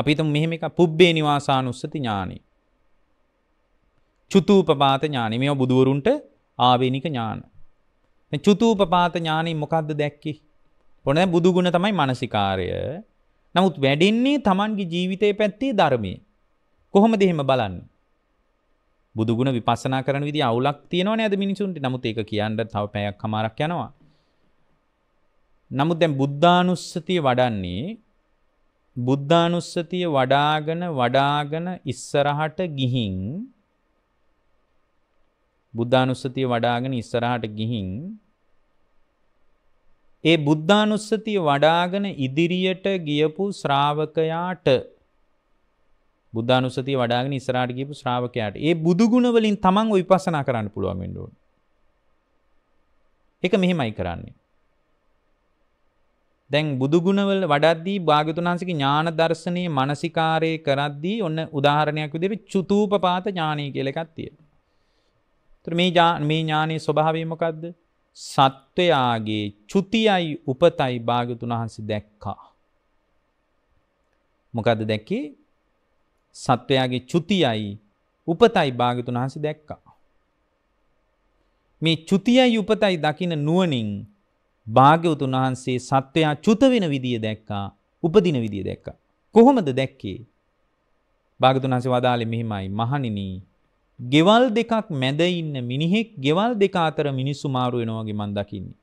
අපිත මෙහෙම එක පුබ්බේ නිවාසානුස්සති ඥානි. චුතූපපාත ඥානි මේ බුදුවරුන්ට ආවේනික ඥාන. චුතූපපාත ඥානි මොකක්ද දැක්කි. ඔොන බුදුගුණ තමයි මනසිකාරය නමුත් වැඩෙන්නේ තමන්ගේ ජීවිතය පැත්තේ ධර්මය. කොහොම දෙහෙම බලන්න. බුදුගුණ විපසනා කරන විදි අවුලක් තියෙනවා ඇද මිනිසුන්ට නමුත් ඒක කියන්න තව පැයක් කමරක් යනවා. නමුත් දැන් බුද්ධානුස්සතිය වඩන්නේ බුද්ධානුස්සතිය වඩාගෙන වඩාගෙන ඉස්සරහට ගිහින් බුද්ධානුස්සතිය වඩාගෙන ඉස්සරහට ගිහින් ඒ බුද්ධානුස්සතිය වඩාගෙන ඉදිරියට ගියපු ශ්‍රාවකයාට බුද්ධානුස්සතිය වඩාගෙන ඉස්සරහට ගියපු ශ්‍රාවකයාට ඒ බුදු ගුණ වලින් තමන් විපස්සනා කරන්න පුළුවන් වෙන්න ඕන. ඒක මෙහෙමයි කරන්නේ. දැන් බුදුගුණවල වඩද්දී භාගතුනාන්සේගේ ඥාන දර්ශනයේ මානසිකාරයේ කරද්දී ඔන්න උදාහරණයක් විදිහට චුතූපපාත ඥානය කියලා එකක් තියෙනවා. මේ මේ ඥානයේ ස්වභාවය මොකද්ද? සත්වයාගේ චුතියයි උපතයි භාගතුනාහන්සේ දැක්කා. මොකද්ද දැක්කේ? සත්වයාගේ චුතියයි උපතයි භාගතුනාහන්සේ දැක්කා. මේ චුතියයි උපතයි දකින නුවණින් භාග්‍යවතුන් වහන්සේ සත්වයා චුත වෙන විදිය දැක්කා උපදින විදිය දැක්කා. කොහොමද දැක්කේ? භාග්‍යවතුන් වහන්සේ වදාළේ මෙහිමයි මහණෙනි ගෙවල් දෙකක් මැද ඉන්න මිනිහෙක් ගෙවල් දෙක අතර මිනිස්සු මාරු වෙනවා වගේ මන් දකින්නේ.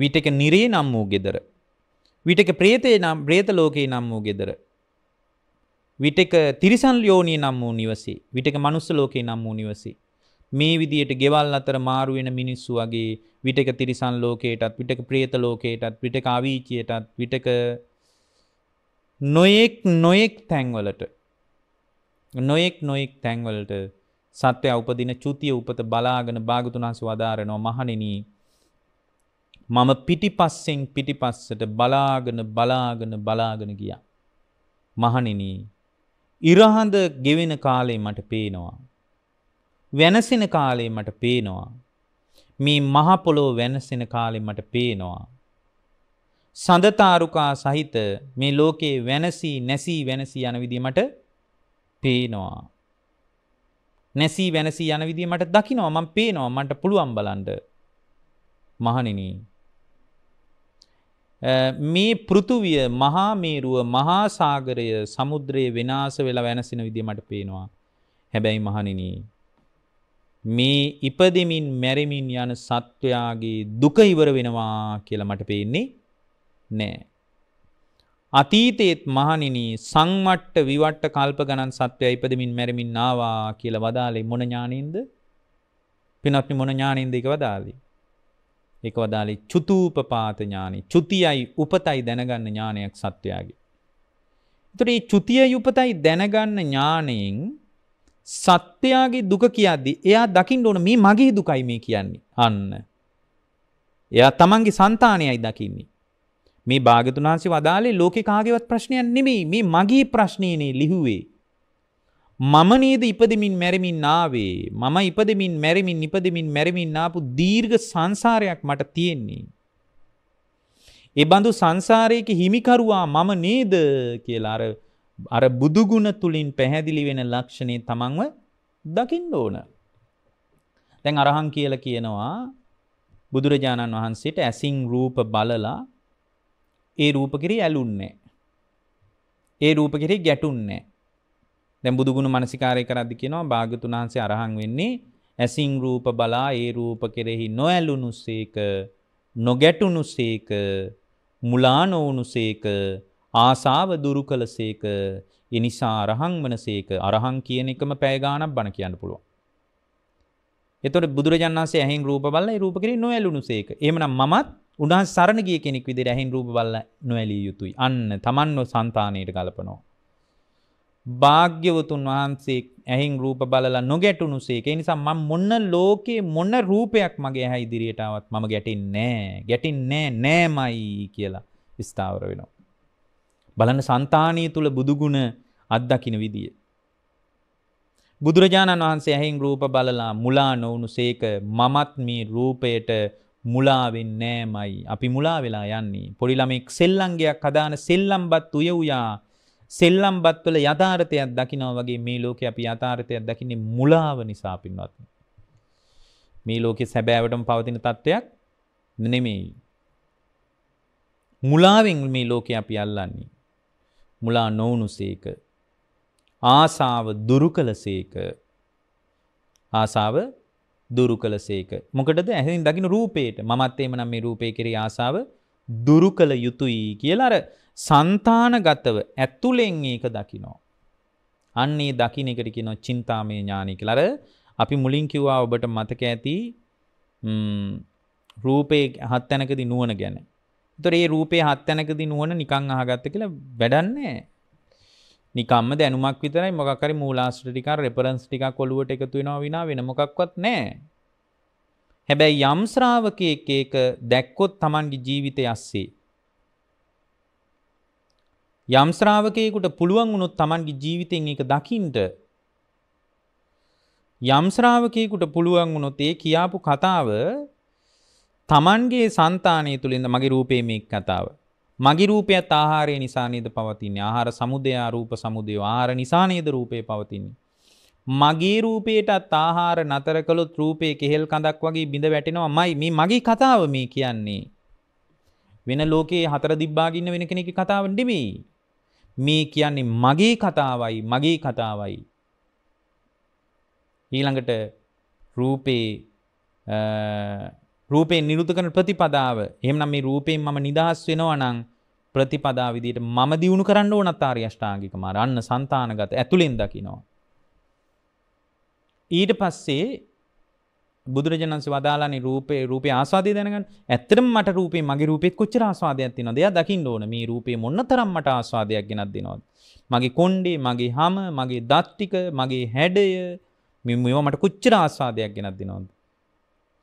විටක නිරේ නම් වූ ගෙදර. විටක ප්‍රේතේ නම් ප්‍රේත ලෝකේ නම් වූ ගෙදර. විටක තිරිසන් යෝනිය නම් වූ නිවසේ. විටක මනුස්ස ලෝකේ නම් වූ නිවසේ. මේ විදියට ගෙවල් අතර මාරු වෙන මිනිස්සු වගේ විටක තිරිසන් ලෝකයටත් විටක ප්‍රේත ලෝකයටත් විටක ආවිචයටත් විටක නොයෙක් නොයෙක් තැන්වලට නොයෙක් නොයෙක් තැන්වලට සත්‍යය උපදින චුතිය උපත බලාගෙන භාගතුනාස වදාරනවා මහණෙනී මම පිටිපස්සෙන් පිටිපස්සට බලාගෙන බලාගෙන බලාගෙන ගියා. මහණෙනි, ඉරහඳ ගෙවෙන කාලේ මට පේනවා. වෙනසින කාලේ මට පේනවා. මේ මහපොලෝ වෙනසින කාලේ මට පේනවා. සඳතාරුකා සහිත මේ ලෝකයේ වෙනසී නැසී වෙනසී යන විදිය මට පේනවා. නැසී වෙනසී යන විදිය මට දකිනවා මම පේනවා මට පුළුවන් බලන්න. මහණෙනි මේ පෘථුවිය මහා මේරුව මහා සාගරය සමුද්‍රයේ විනාශ වෙලා වෙනසින විදිය මට පේනවා. හැබැයි මහණෙනි මේ ඉපදෙමින් මැරෙමින් යන සත්වයාගේ දුක ඉවර වෙනවා කියලා මට පේන්නේ නෑ. අතීතයේත් මහණෙනි සංමට්ට විවට්ට කල්ප ගණන් සත්වයා ඉපදෙමින් මැරෙමින් ආවා කියලා වදාලේ මොන ඥානින්ද? පිනත්නි මොන ඥානින්ද ඒක වදාලේ? ඒක වදාලේ චුතූපපාත ඥානි. චුතියයි උපතයි දැනගන්න ඥානයක් සත්වයාගේ. ඒතර මේ චුතියයි උපතයි දැනගන්න ඥාණයෙන් සත්‍යයාගේ දුක කියද්දි එයා දකිින් ඕන මේ මගේ දුකයි මේ කියන්නේ අන්න. එයා තමන්ගේ සන්තානයයි දකින්නේ. මේ භාගතුනාන්සි වදාලේ ලෝකෙ කාගවත් ප්‍රශ්නයන් නෙමෙයි මේ මගේ ප්‍රශ්නයනේ ලිහුවේ. මම නේද ඉපදමින් මැරමින් ආවේ මම ඉපදමින් මැරමින් ඉපදමින් මැරමින් ආපු දීර්ඝ සංසාරයක් මට තියෙන්නේ. ඒ බඳු සංසාරයක හිමිකරුවා මම නේද කියලා අර අර බුදුගුණ තුළින් පැහැදිලි වෙන ලක්ෂණය තමන්ව දකිින් ඕන. තැන් අරහන් කියල කියනවා බුදුරජාණන් වහන්සේට ඇසිං රූප බලලා ඒ රූපකිරි ඇලුන්නේ. ඒ රූපකිරි ගැටුන්නේ. දැ බුදුගුණ මනසිකාරය කරදි කියෙනවා භාගතුන් වහන්සේ අරහන් වෙන්නේ ඇසිං රූප බලා ඒ රූප කෙරෙහි නොඇලුණු සේක නොගැටුණු සේක මුලානොවුණු සේක ආසාව දුරු කළසේක. ඒ නිසා අරහං වනසේක. අරහං කියන එකම පැය ගාණක් බණ කියන්න පුළුවන්. එතකොට බුදුරජාණන් වහන්සේ ඇහෙන් රූප බලලා ඒ රූප කෙරෙහි නොඇලුණුසේක. එහෙමනම් මමත් උන්වහන්සේ සරණ ගිය කෙනෙක් විදිහට ඇහෙන් රූප බලලා නොඇලිය යුතුයි. අන්න තමන්ව సంతාණයට ගලපනවා. භාග්‍යවතුන් වහන්සේ ඇහෙන් රූප බලලා නොගැටුණුසේක. ඒ නිසා මම මොන ලෝකේ මොන රූපයක් මගේ ඇහැ ඉදිරියට ආවත් මම ගැටෙන්නේ නැහැ. ගැටෙන්නේ නැහැ නෑමයි කියලා ස්ථාවර වෙනවා. බලන්න సంతානිය තුල බුදුගුණ අත්දකින්න විදිය. බුදුරජාණන් වහන්සේ ඇහෙන් රූප බලලා මුලා නොවුණු සේක මමත් මේ රූපයට මුලා වෙන්නේ නෑමයි. අපි මුලා වෙලා යන්නේ. පොඩි ළමෙක් සෙල්ලම්ගයක් හදාන සෙල්ලම්පත් උය උයා සෙල්ලම්පත් වල යථාර්ථයක් දකිනවා වගේ මේ ලෝකේ අපි යථාර්ථයක් දකින්නේ මුලාව නිසා පින්වත්. මේ ලෝකේ සැබෑවටම පවතින තත්වයක් නෙමෙයි. මුලාවෙන් මේ ලෝකේ අපි අල්ලන්නේ. මුලා නොවුණු සේක. ආසාව දුරු කළ සේක. ආසාව දුරු කළ සේක. මොකටද ඇහැින් දකින රූපයට මත්තේම නම් මේ රූපය කෙරේ ආසාව දුරු කළ යුතුයි කියලර සන්තානගතව ඇත්තුලෙන් ඒක දකිනෝ. අන්නේ දකින එකට කියනො චින්තාමය ඥානික ලර අපි මුලින් කිව්වා ඔබට මතක ඇති රූපය හත්තැනකදි නුවන ගැන තොර ඒ රූපේ හත්තැනකදි නුවන නිකං අහගත්ත කියලා වැඩන්නේ නිකම්ම දැනුමක් විතරයි මොකරි මූලාස්ටික රෙපරන්ස් ටික කොලුවට එකතු වෙනවා විනා වෙන මොකක්වත් නෑ හැබැයි යම් ශ්‍රාවකයෙක් ඒක දැක්කොත් Tamanගේ ජීවිතය ඇස්සේ යම් ශ්‍රාවකයෙකුට පුළුවන් වුණොත් Tamanගේ ජීවිතෙන් ඒක දකින්න යම් ශ්‍රාවකයෙකුට පුළුවන් වුණොත් ඒ කියාපු කතාව තමන්ගේ సంతානය තුළින්ද මගේ රූපේ මේ කතාව. මගේ රූපයත් ආහාරය නිසා නේද පවතින්නේ. ආහාර සමුදය රූප සමුදය ආහාර නිසා නේද රූපේ පවතින්නේ. මගේ රූපයටත් ආහාර නතර කළොත් රූපේ කෙහෙල් කඳක් වගේ බිඳ වැටෙනවා මයි මේ මගේ කතාව මේ කියන්නේ. වෙන ලෝකයේ හතර දිබ්බාගින්න වෙන කෙනෙක් කතාව නෙමෙයි. මේ කියන්නේ මගේ කතාවයි මගේ කතාවයි. ඊළඟට රූපේ රූපයෙන් නිරුද්ධ කරන ප්‍රතිපදාව. එහෙමනම් මේ රූපයෙන් මම නිදහස් වෙනවා නම් ප්‍රතිපදාව විදිහට මම දියුණු කරන්න ඕනත් ආර්ය අෂ්ටාංගික මාර්ගය. අන්න సంతానගත ඇතුලෙන් දකිනවා. ඊට පස්සේ බුදුරජාණන්සේ වදාලානේ රූපේ රූපේ ආස්වාදය දැනගන්න. ඇත්තටම මට රූපේ මගේ රූපෙත් කොච්චර ආස්වාදයක් තියෙනවද? එයා දකින්න ඕන. මේ රූපේ මොන තරම් මට ආස්වාදයක් ගෙනත් දෙනවද? මගේ කොණ්ඩේ, මගේ හැම, මගේ දත් ටික, මගේ හැඩය මේ මේවා මට කොච්චර ආස්වාදයක් ගෙනත් දෙනවද?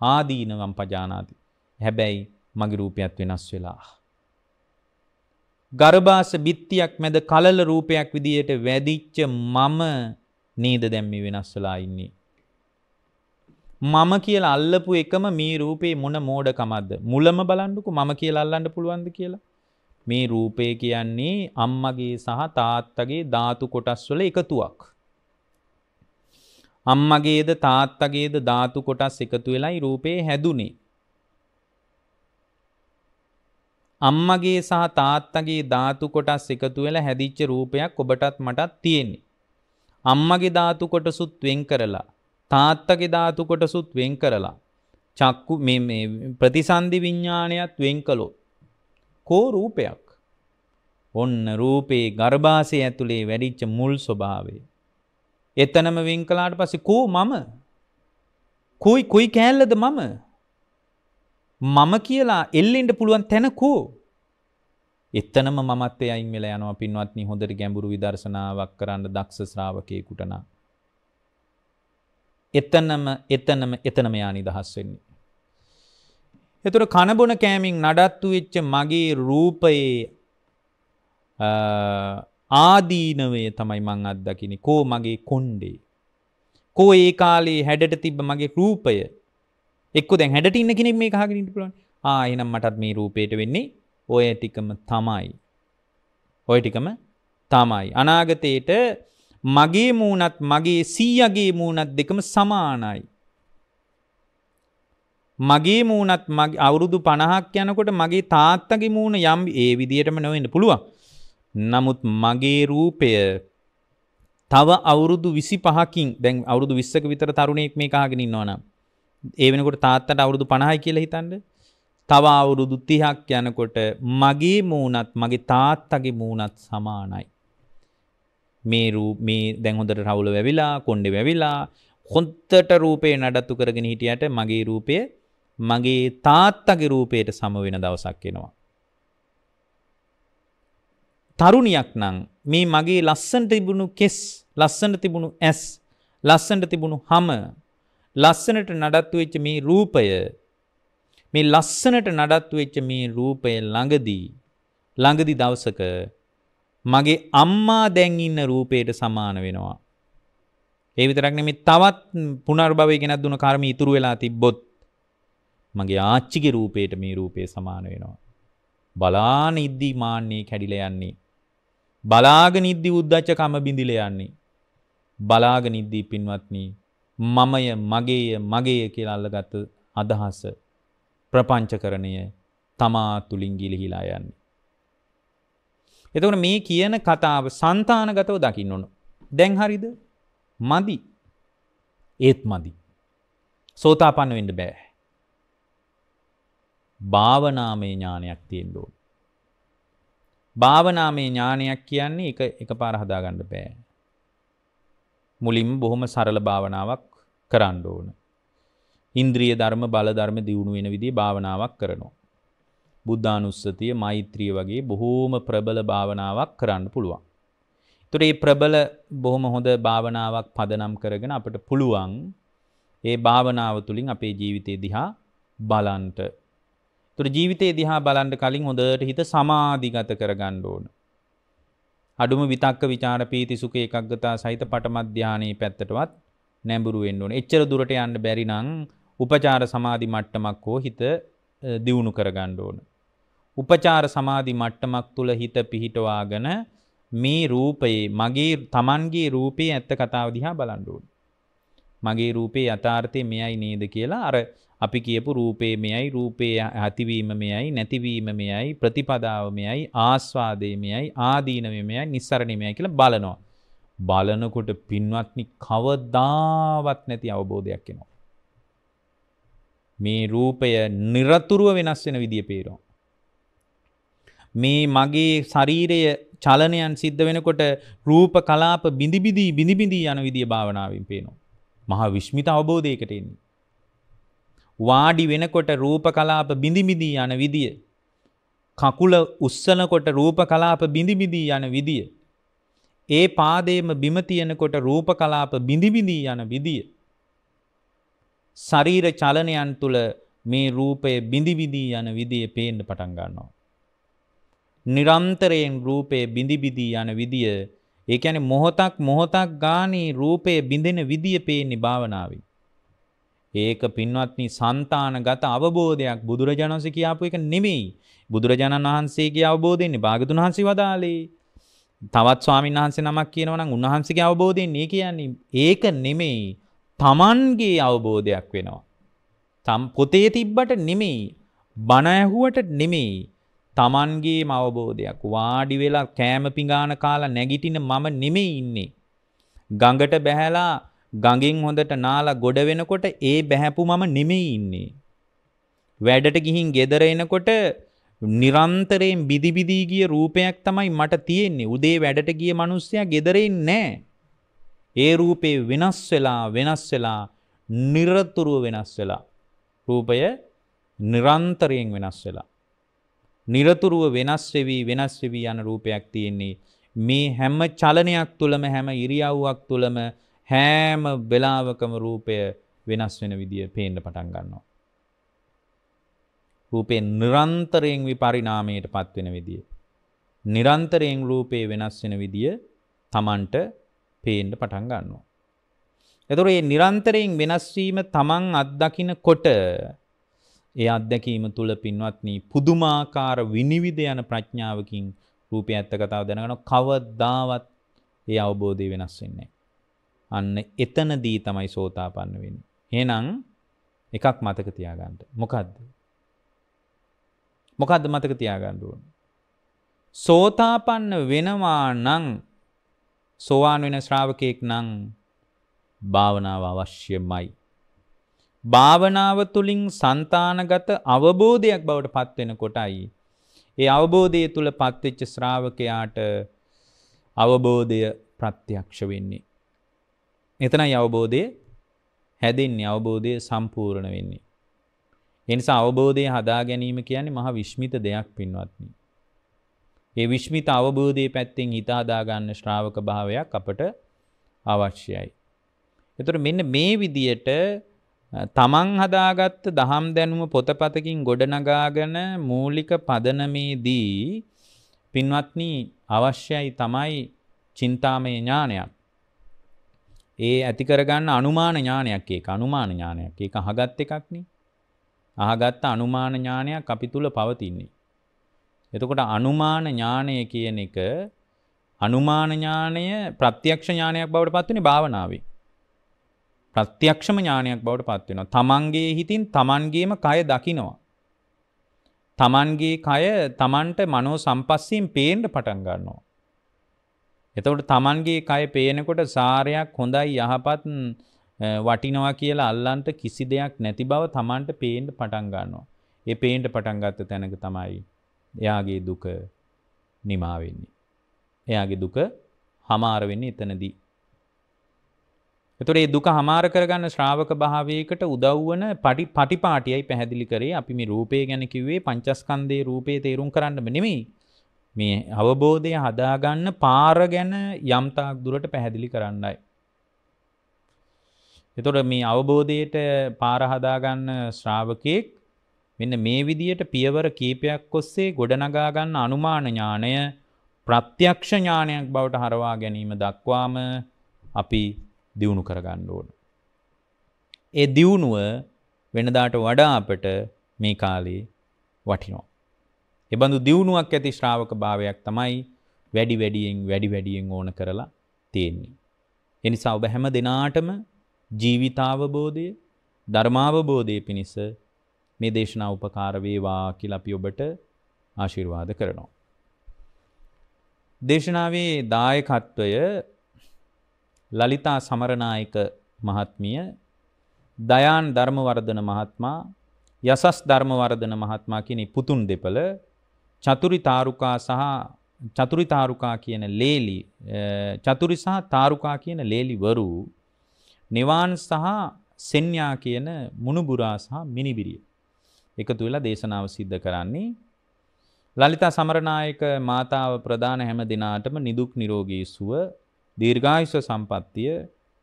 ආදීනවම් පජානාති. හැබැයි මගේ රූපයත් වෙනස් වෙලා. ගර්භාස බිත්තියක් මැද කලල රූපයක් විදියට වැදිච්ච මම නේද දැම්මි වෙනස් වෙලා ඉන්නේ. මම කියලා අල්ලපු එකම මේ රූපේ මොන මෝඩකමක්ද මුලම බලන්නකු මම කියලා අල්ලන්න පුළුවන්ද කියලා. මේ රූපය කියන්නේ අම්මගේ සහ තාත්තගේ ධාතු කොටස් වල එකතුවක්. අම්මගේද තාත්තගේද ධාතු කොටස් එකතු වෙලයි රූපේ හැදුනේ. අම්මගේ සහ තාත්තගේ ධාතු කොටස් එකතු වෙලා හැදිච්ච රූපයක් ඔබටත් මටත් තියෙන්නේ. අම්මගේ ධාතු කොටසුත් වෙන් කරලා තාත්තගේ ධාතු කොටසුත් වෙන් කරලා චක්කු මේ මේ ප්‍රතිසන්දි විඥාණයත් වෙන් කළොත් කෝ රූපයක්. ඔන්න රූපේ ගර්භාෂය ඇතුලේ වැඩිච්ච මුල් ස්වභාවය එතනම විංකලාට පසි කෝ මම කුයි කුයි කෑල්ලද මම මම කියලා එල්ලෙන්ට පුළුවන් තැනකෝ එතනම මත් අයින් වෙල යනවා පින්වත්නි හොඳට ගැඹුරු විදර්ශනාවක් කරන්න දක්ෂ ශ්‍රාවකයකුටන එතනම එතනම එතනම යා නිදහස් වෙන්නේ එතුට කණබොන කෑමින් නඩත්තු වෙච්ච මගේ රූපයේ ආදීනවය තමයි මං අත්දකිනි කෝ මගේ කොන්්ඩේ. කෝ ඒ කාලේ හැඩට තිබ මගේ රූපය එක්ක දැ හැඩට ඉන්න කෙනෙක් මේ හගෙනට පුළන් ආයනම් මටත් මේ රූපයට වෙන්නේ ඔය ටිකම තමයි. ඔය ටිකම තමයි. අනාගතයට මගේ මූනත් මගේ සීයගේ මූනත් දෙකම සමානයි. මගේ මූනත් අවුරුදු පණහක් යනකොට මගේ තාත්තගේ මූුණ යම් ඒ විදියටම නොවෙන්න පුළුවන් නමුත් මගේ රූපය තව අවුරුදු විසි පහකින් දැන් අවුරුදු විස්සක විතර තරුණෙක් මේ කාගෙන ඉන්නවන ඒ වෙනකොට තාත්තට අවුරුදු පණහයි කියලා හිතන්ඩ තව අවුරුදු තිහක් යනකොට මගේ මූනත් මගේ තාත්තගේ මූනත් සමානයි මේ රූ මේ දැන්හොඳට රවුල වැවිලා කොන්්ඩෙ වැවිලා හොන්තට රූපය නඩත්තු කරගෙන හිටියට මගේ රූපය මගේ තාත්තගේ රූපයට සමවෙන දවසක් එෙනවා තරුණියක් නං මේ මගේ ලස්සන්ට තිබුණු කෙස් ලස්සනට තිබුණු ඇස් ලස්සනට තිබුණු හම ලස්සනට නඩත්තු වෙච්ච මේ රූපය මේ ලස්සනට නඩත්තු වෙච්ච මේ රූපය ළඟදී ළඟදි දවසක මගේ අම්මා දැන් ඉන්න රූපයට සමාන වෙනවා. ඒ විතරක් නෙමෙයි තවත් පුනර්භවය ගෙනත් දුන කර්ම ඉතුරු වෙලා තිබ්බොත් මගේ ආච්චිගේ රූපයට මේ රූපය සමාන වෙනවා. බලාන ඉද්දී මාන්නේ කැඩිලා යන්නේ බලාග නිද්දි උද්දච්ච කම බිඳිල යන්නේ. බලාග නිද්දී පින්වත්නී මමය මගේය මගේය කියලා අල්ලගත්ත අදහස ප්‍රපංචකරණය තමා තුළින් ගිලිහිලා යන්නේ. එතකට මේ කියන කතාව සන්තානගතව දකින්න ඕන. දැන් හරිද මදි ඒත් මදි. සෝතාපන්න වෙන්න බෑ. භාවනාමය ඥානයක් තියෙන්ඩෝ. භාවනාමය ඥානයක් කියන්නේ එක එක පාර හදාගන්න බෑ. මුලින් බොහොම සරල භාවනාවක් කරන්න ඕන. ඉන්ද්‍රිය ධර්ම බල ධර්ම දියුණු වෙන විදිහේ භාවනාවක් කරනවා. බුද්ධානුස්සතිය, මෛත්‍රිය වගේ බොහෝම ප්‍රබල භාවනාවක් කරන්න පුළුවන්. ඒතර මේ ප්‍රබල බොහොම හොඳ භාවනාවක් පදනම් කරගෙන අපිට පුළුවන් ඒ භාවනාව තුළින් අපේ ජීවිතය දිහා බලන්ට තුර ජීවිතය දිහා බලන්ඩ කලින් හොඳට හිත සමාධිගත කරගන්න ඕන. අඩුම විතක්ක විචාර පීති සුඛ ඒකග්ගතා සහිත පටමධ්‍යානයේ පැත්තටවත් නැඹුරු වෙන්න ඕනේ. එච්චර දුරට යන්න බැරි නම් උපචාර සමාධි මට්ටමක් හෝ හිත දියුණු කරගන්න ඕන. උපචාර සමාධි මට්ටමක් තුල හිත පිහිටවාගෙන මේ රූපයේ මගේ Tamanගේ රූපේ ඇත්ත කතාව දිහා බලන්න ඕන. මගේ රූපේ යථාර්ථය මෙයයි නේද කියලා අර අපි කියපු රූපේ මෙයයි රූපේ ඇතිවීම මෙයයි නැතිවීම මෙයයි ප්‍රතිපදාව මෙයයි ආස්වාදේ මෙයයි ආදීනමය මෙයයි නිස්සරණය මෙයයි කියලා බලනවා. බලනකොට පින්වත්නි කවදාවත් නැති අවබෝධයක් එනවා. මේ රූපය নিরතුරුව වෙනස් වෙන විදිය පේනවා. මේ මගේ ශරීරය චලනයන් සිද්ධ වෙනකොට රූප කලාප බිඳි බිඳි බිඳි බිඳි යන විදිය භාවනාවෙන් පේනවා. මහා විශ්මිත අවබෝධයකට එන්නේ. වාඩි වෙනකොට රූප කලාප බිඳිබිදී යන විදිය. කකුල උස්සනකොට රූප කලාප බිඳිබිදී යන විදිය. ඒ පාදේම බිම තියෙනකොට රූප කලාප බිඳිබිදී යන විදිය. ශරීර චලනයන් තුළ මේ රූපය බිඳිබිදී යන විදිය පේන්න පටන් ගන්නවා. නිරන්තරයෙන් රූපය බිඳිබිදී යන විදිය ඒ කියන්නේ මොහොතක් මොහොතක් ගානේ රූපය බිඳෙන විදිය පේන්නේ භාවනාවේ. ඒක පින්වත්නි సంతානගත අවබෝධයක් බුදුරජාණන්සේ කියාපු එක නෙමෙයි. බුදුරජාණන් වහන්සේගේ අවබෝධයෙන් භාගතුන් වහන්සේ වදාළේ. තවත් ස්වාමීන් වහන්සේ නමක් කියනවා නම් උන්වහන්සේගේ අවබෝධයෙන් ඒ කියන්නේ ඒක නෙමෙයි. Tamanගේ අවබෝධයක් වෙනවා. තම් පොතේ තිබ්බට නෙමෙයි. බණ ඇහුවට නෙමෙයි. Tamanගේම අවබෝධයක්. වාඩි වෙලා කෑම පිඟාන කාලා නැගිටින මම නෙමෙයි ඉන්නේ. ගඟට බැහැලා ගඟින් හොඳට නාලා ගොඩ වෙනකොට ඒ බැහැපු මම නෙමෙයි ඉන්නේ. වැඩට ගිහින් ගෙදර එනකොට නිරන්තරයෙන් බිදි බිදී ගිය රූපයක් තමයි මට තියෙන්නේ. උදේ වැඩට ගිය මිනිස්සයා ගෙදර නැහැ. ඒ රූපේ වෙනස් වෙලා වෙනස් වෙලා নিরතුරුව වෙනස් වෙලා රූපය නිරන්තරයෙන් වෙනස් වෙලා নিরතුරුව වෙනස් වෙවි වෙනස් වෙවි යන රූපයක් තියෙන්නේ. මේ හැම චලනයක් තුළම හැම ඉරියව්වක් තුළම හෑම වෙලාවකම රූපය වෙනස් වෙන විදිය පේන්න පටන් ගන්නවා. රූපේ නිරන්තරයෙන් විපරිණාමයට පත්වෙන විදිය. නිරන්තරයෙන් රූපේ වෙනස් වෙන විදිය තමන්ට පේන්න පටන් ගන්නවා. එතකොට මේ නිරන්තරයෙන් වෙනස් වීම තමන් අත්දකින කොට ඒ අත්දැකීම තුළ පින්වත්නි පුදුමාකාර විනිවිද යන ප්‍රඥාවකින් රූපය ඇත්ත කතාව දැනගන කවදාවත් ඒ අවබෝධය වෙනස් වෙන්නේ. අන්න එතනදී තමයි සෝතාපන්න වෙන්නේ. එහෙනම් එකක් මතක තියාගන්න. මොකද්ද? මොකද්ද මතක තියාගන්න ඕන? සෝතාපන්න වෙනවා නම් සෝවාන් වෙන ශ්‍රාවකයෙක් නම් භාවනාව අවශ්‍යමයි. භාවනාව තුළින් సంతානගත අවබෝධයක් බවට පත් වෙනකොටයි ඒ අවබෝධය තුල පත්වෙච්ච ශ්‍රාවකයාට අවබෝධය ප්‍රත්‍යක්ෂ වෙන්නේ. එතනයි අවබෝධය හැදෙන්නේ අවබෝධය සම්පූර්ණ වෙන්නේ. එනිසා අවබෝධය හදා ගැනීම කියන්නේ මහ විශ්මිත දෙයක් පින්වත්නි. ඒ විශ්මිත අවබෝධය පැත්තෙන් හිතාදාගන්න ශ්‍රාවක භාවයක් අපට අවශ්‍යයි. එතුට මෙන්න මේ විදියට තමන් හදාගත්ත දහම් දැනුම පොතපතකින් ගොඩනගාගෙන මූලික පදනමේදී පින්වත්නී අවශ්‍යයි තමයි චින්තාමය ඥානයක්. ඒ ඇති කරගන්න අනුමාන ඥානයක් ඒක අනුමාන ඥානයක් ඒක අහගත් එකක්නේ. අහගත්ත අනුමාන ඥානයක් අපි තුල පවතින්නේ. එතකොට අනුමාන ඥානය කියන එක අනුමාන ඥානය ප්‍රත්‍යක්ෂ ඥානයක් බවට පත් වෙන්නේ භාවනාවේ. ප්‍රත්‍යක්ෂම ඥානයක් බවට පත් වෙනවා. තමන්ගේ හිතින් තමන්ගේම කය දකිනවා. තමන්ගේ කය තමන්ට මනෝ සම්පස්සයෙන් පේන්න පටන් ගන්නවා. එතකොට Tamanගේ කය පේනකොට සාරයක් හොඳයි යහපත් වටිනවා කියලා අල්ලන්ට කිසි දෙයක් නැති බව Tamanට පේන්න පටන් ගන්නවා. ඒ පේන්න පටන් ගත්ත තැනක තමයි එයාගේ දුක නිමා වෙන්නේ. එයාගේ දුක හමාර වෙන්නේ එතනදී. එතකොට මේ දුක හමාර කරගන්න ශ්‍රාවක භාවයකට උදව් වන පටිපාටියයි පැහැදිලි කරේ අපි මේ රූපය ගැන කිව්වේ පංචස්කන්ධයේ රූපේ තේරුම් කරන්නම නෙමෙයි. මේ අවබෝධය හදාගන්න පාර ගැන යම්තාක් දුරට පැහැදිලි කරන්නයි. එතොට මේ අවබෝධයට පාරහදාගන්න ශ්‍රාවකයෙක් මෙන්න මේ විදියට පියවර කීපයක් ඔස්සේ ගොඩනගාගන්න අනුමාන ඥානය ප්‍රත්‍යක්ෂ ඥානයක් බවට හරවා ගැනීම දක්වාම අපි දියුණු කරගන්න ඕන. ඒ දියුණුව වෙනදාට වඩා අපට මේ කාලේ වටිනවා. එබඳු දියුණුවක් ඇති ශ්‍රාවක භාවයක් තමයි වැඩි වැඩියෙන් වැඩි වැඩියෙන් ඕන කරලා තියෙන්නේ. එනිසා ඔබ හැම දිනාටම ජීවිතාවබෝධය ධර්මාවබෝධය පිණිස මේ දේශනා උපකාර වේවා කියලා අපි ඔබට ආශිර්වාද කරනවා. දේශනාවේ දායකත්වය ලලිතා සමරනායක මහත්මිය දයාන් ධර්මවර්ධන මහත්මයා යසස් ධර්මවර්ධන මහත්මයා කියන පුතුන් දෙපළ චතුරි තාරුකා සහ චතුරි තාරුකා කියන ලේලි චතුරි සහ තාරුකා කියන ලේලිවරු නිවාන් සහ සෙන්ඥා කියන මුණුබුරා සහ මිනිබිරිය එකතු වෙලා දේශනාව සිද්ධ කරන්නේ ලලිතා සමරනායක මාතාව ප්‍රධාන හැම දිනාටම නිදුක් නිරෝගී සුව දීර්ඝායුෂ සම්පත්තිය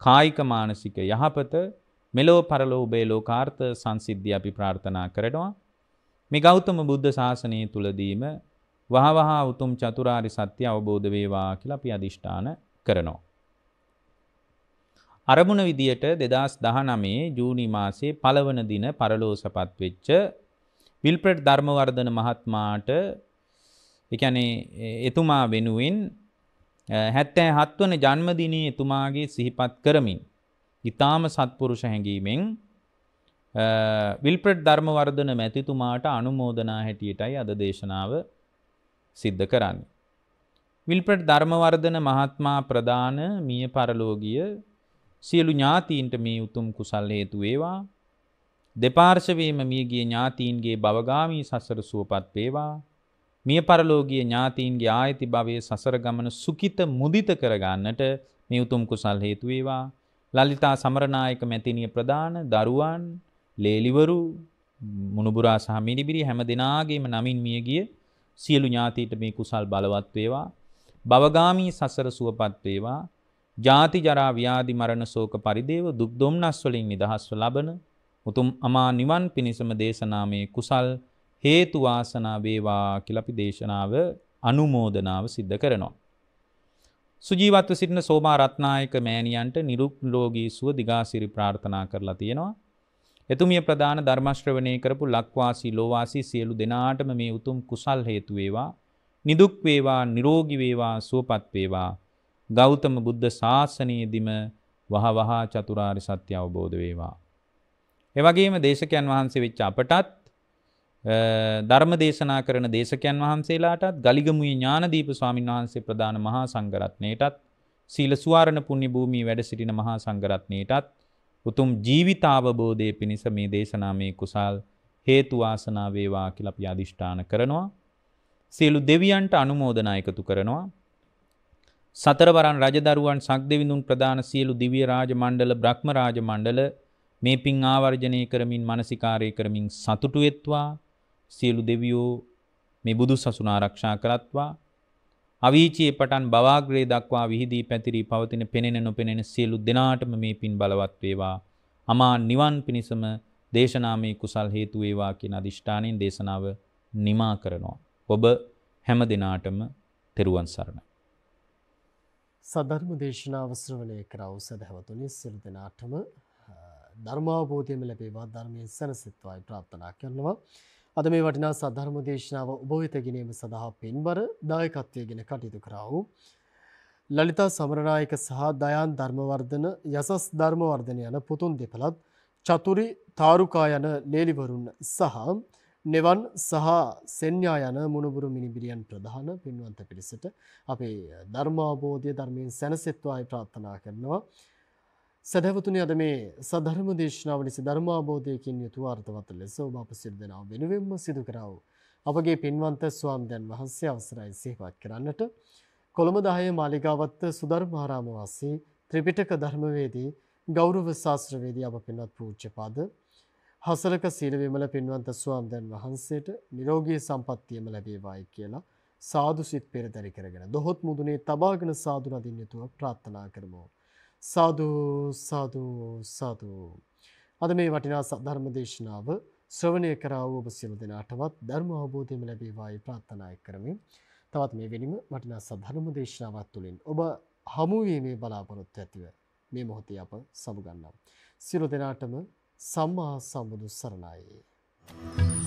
කායික මානසික යහපත මෙලෝ පරලෝ ඔබේ ලෝකාර්ථ සංසිද්ධිය අපි ප්‍රාර්ථනා කරනවා මේ ගෞතම බුද්ධ ශාසනය තුලදීම වහවහා උතුම් චතුරාරි සත්‍ය අවබෝධ වේවා කියලා අපි අදිෂ්ඨාන කරනවා. අරමුණ විදියට 2019 ජූනි මාසයේ පළවන දින පරලෝසපත් වෙච්ච විල්ප්‍රඩ් ධර්මවර්ධන මහත්මයාට ඒ කියන්නේ එතුමා වෙනුවෙන් 77 වන ජන්මදිනයේ එතුමාගේ සිහිපත් කරමින් ඊ타ම සත්පුරුෂ හැඟීමෙන් විල්ප්‍රට් ධර්මවර්ධන මැතිතුමාට අනුමෝදනා හැටියටයි අද දේශනාව සිද්ධ කරන්න. විල්පට් ධර්මවර්ධන මහත්මා ප්‍රධාන මිය පරලෝගිය සියලු ඥාතීන්ට මේ උතුම් කුසල් හේතු වේවා දෙපාර්ශවයේම මියගිය ඥාතීන්ගේ භවගාමී සසර සුවපත් වේවා මිය පරලෝකීය ඥාතීන්ගේ ආයති භවයේ සසර ගමන සුඛිත මුදිත කරගන්නට මේ උතුම් කුසල් හේතු වේවා ලලිතා සමරනායක මැතිණිය ප්‍රදාන දරුවන් ලේලිවරු මුණුබුරා සහමිනිබිරි හැම දෙනාගේම නමින් මියගිය සියලු ඥාතීට මේ කුසල් බලවත් වේවා. භවගාමී සසර සුවපත් වේවා. ජාති ජරා ව්‍යාධි මරණ ශෝක පරිදේව දුක් දුම්නස් වලින් නිදහස්ව ලබන උතුම් අමා නිවන් පිණසම දේශනාමේ කුසල් හේතු වාසනා වේවා කියලා අපි දේශනාව අනුමෝදනාව සිද්ධ කරනවා. සුජීවත්ව සිටින සෝමා රත්නායක මෑණියන්ට නිරුක්ලෝගී සුව දිගාසිරි ප්‍රාර්ථනා කරලා තියෙනවා. එතුමිය ප්‍රධාන ධර්මශ්‍රවණය කරපු ලක්වාසී ලෝවාසී සියලු දෙනාටම මේ උතුම් කුසල් හේතු වේවා නිදුක් වේවා නිරෝගී වේවා සුවපත් වේවා ගෞතම බුද්ධ ශාසනයේදීම වහ වහා චතුරාර්ය සත්‍ය අවබෝධ වේවා. එවැගේම දේශකයන් වහන්සේ වෙච්ච අපටත් ධර්ම දේශනා කරන දේශකයන් වහන්සේලාටත් ගලිගමුවේ ඥානදීප ස්වාමීන් වහන්සේ ප්‍රධාන මහා සංඝරත්නයටත් සීල සුවාරණ පුණ්‍ය භූමියේ වැඩ සිටින මහා සංඝරත්නයටත් උතුම් ජීවිතාවබෝධය පිණිස මේ දේශනාමේ කුසල් හේතුවාසනා වේවා කියලා අපි අදිෂ්ඨාන කරනවා. සියලු දෙවියන්ට අනුමෝදනා එකතු කරනවා. සතරවරන් රජදරුවන් සක්දෙවිඳුන් ප්‍රධාන සියලු දිව්‍ය රාජ මණ්ඩල බ්‍රහ්ම රාජ මණ්ඩල මේ පින් ආවර්ජනය කරමින් මානසිකාරය කරමින් සතුටු වෙත්වා සියලු දෙවියෝ මේ බුදු සසුන ආරක්ෂා කරත්වා අවීචයේ පටන් බවාග්‍රේ දක්වා විහිදී පැතිරී පවතින පෙනෙන නොපෙනෙන සියලු දෙනාටම මේ පින් බලවත් වේවා. අමා නිවන් පිණිසම දේශනාමේ කුසල් හේතු වේවා කියන අදිෂ්ඨානයෙන් දේශනාව නිමා කරනවා. ඔබ හැම දිනාටම තෙරුවන් සරණයි.
සද්ධර්ම දේශනාව ශ්‍රවණය කරව සදහවතුනි සියලු දෙනාටම ධර්මාභෝධයම ලැබේවා ධර්මයෙන් සැනසෙත්වායි ප්‍රාර්ථනා කරනවා. අද මේ වටිනා සද්ධර්ම දේශනාව උභවිත ගැනීම සඳහා පින්බර දායකත්වය ගෙන කටයුතු කරා වූ ලලිතා සමරනායක සහ දයන් ධර්මවර්ධන යසස් ධර්මවර්ධන යන පුතුන් දෙපළත් චතුරි තාරුකා යන ලේලිවරුන් සහ නිවන් සහ සෙන්ඥා යන මුණුබුරු මිනිබිරියන් ප්‍රධාන පින්වන්ත පිරිසට අපේ ධර්මාබෝධය ධර්මයෙන් සැනසෙත්වායි ප්‍රාර්ථනා කරනවා. සදහවතුනි අද මේ සධර්ම දේශනාව නිසි ධර්මාබෝධයකින් යුතු අර්ථවත් ලෙස ඔබ අප සිල් දෙනාව වෙනුවෙන්ම සිදු කරා වූ අපගේ පින්වන්ත ස්වාම්දයන් වහන්සේ අවසරයි සිහිපත් කරන්නට කොළඹ 10 මාලිගාවත්ත සුධර්මාරාම වාසී ත්‍රිපිටක ධර්මවේදී ගෞරව ශාස්ත්‍රවේදී අප පින්වත් පූජ්‍යපද හසලක සීල විමල පින්වන්ත ස්වාම්දයන් වහන්සේට නිරෝගී සම්පන්නියම ලැබේවායි කියලා සාදු සිත් පෙරදරි කරගෙන දොහොත් මුදුනේ තබාගෙන සාදු නදින් යුතුව ප්‍රාර්ථනා කරමු සාදු සාදු සාදු. අද මේ වටිනා ධර්ම දේශනාව ශ්‍රවණය කරා වූ ඔබ සියලු දෙනාටවත් ධර්ම අවබෝධයම ලැබේවායි ප්‍රාර්ථනා කරමින් තවත් මේ වෙනිම වටිනා සද්ධර්ම දේශනාවත් තුළින් ඔබ හමු වීමේ බලාපොරොත්තු ඇතිව මේ මොහොතේ අප සමු ගන්නම්. සියලු දෙනාටම සම්මා සම්බුදු සරණයි. Thank you.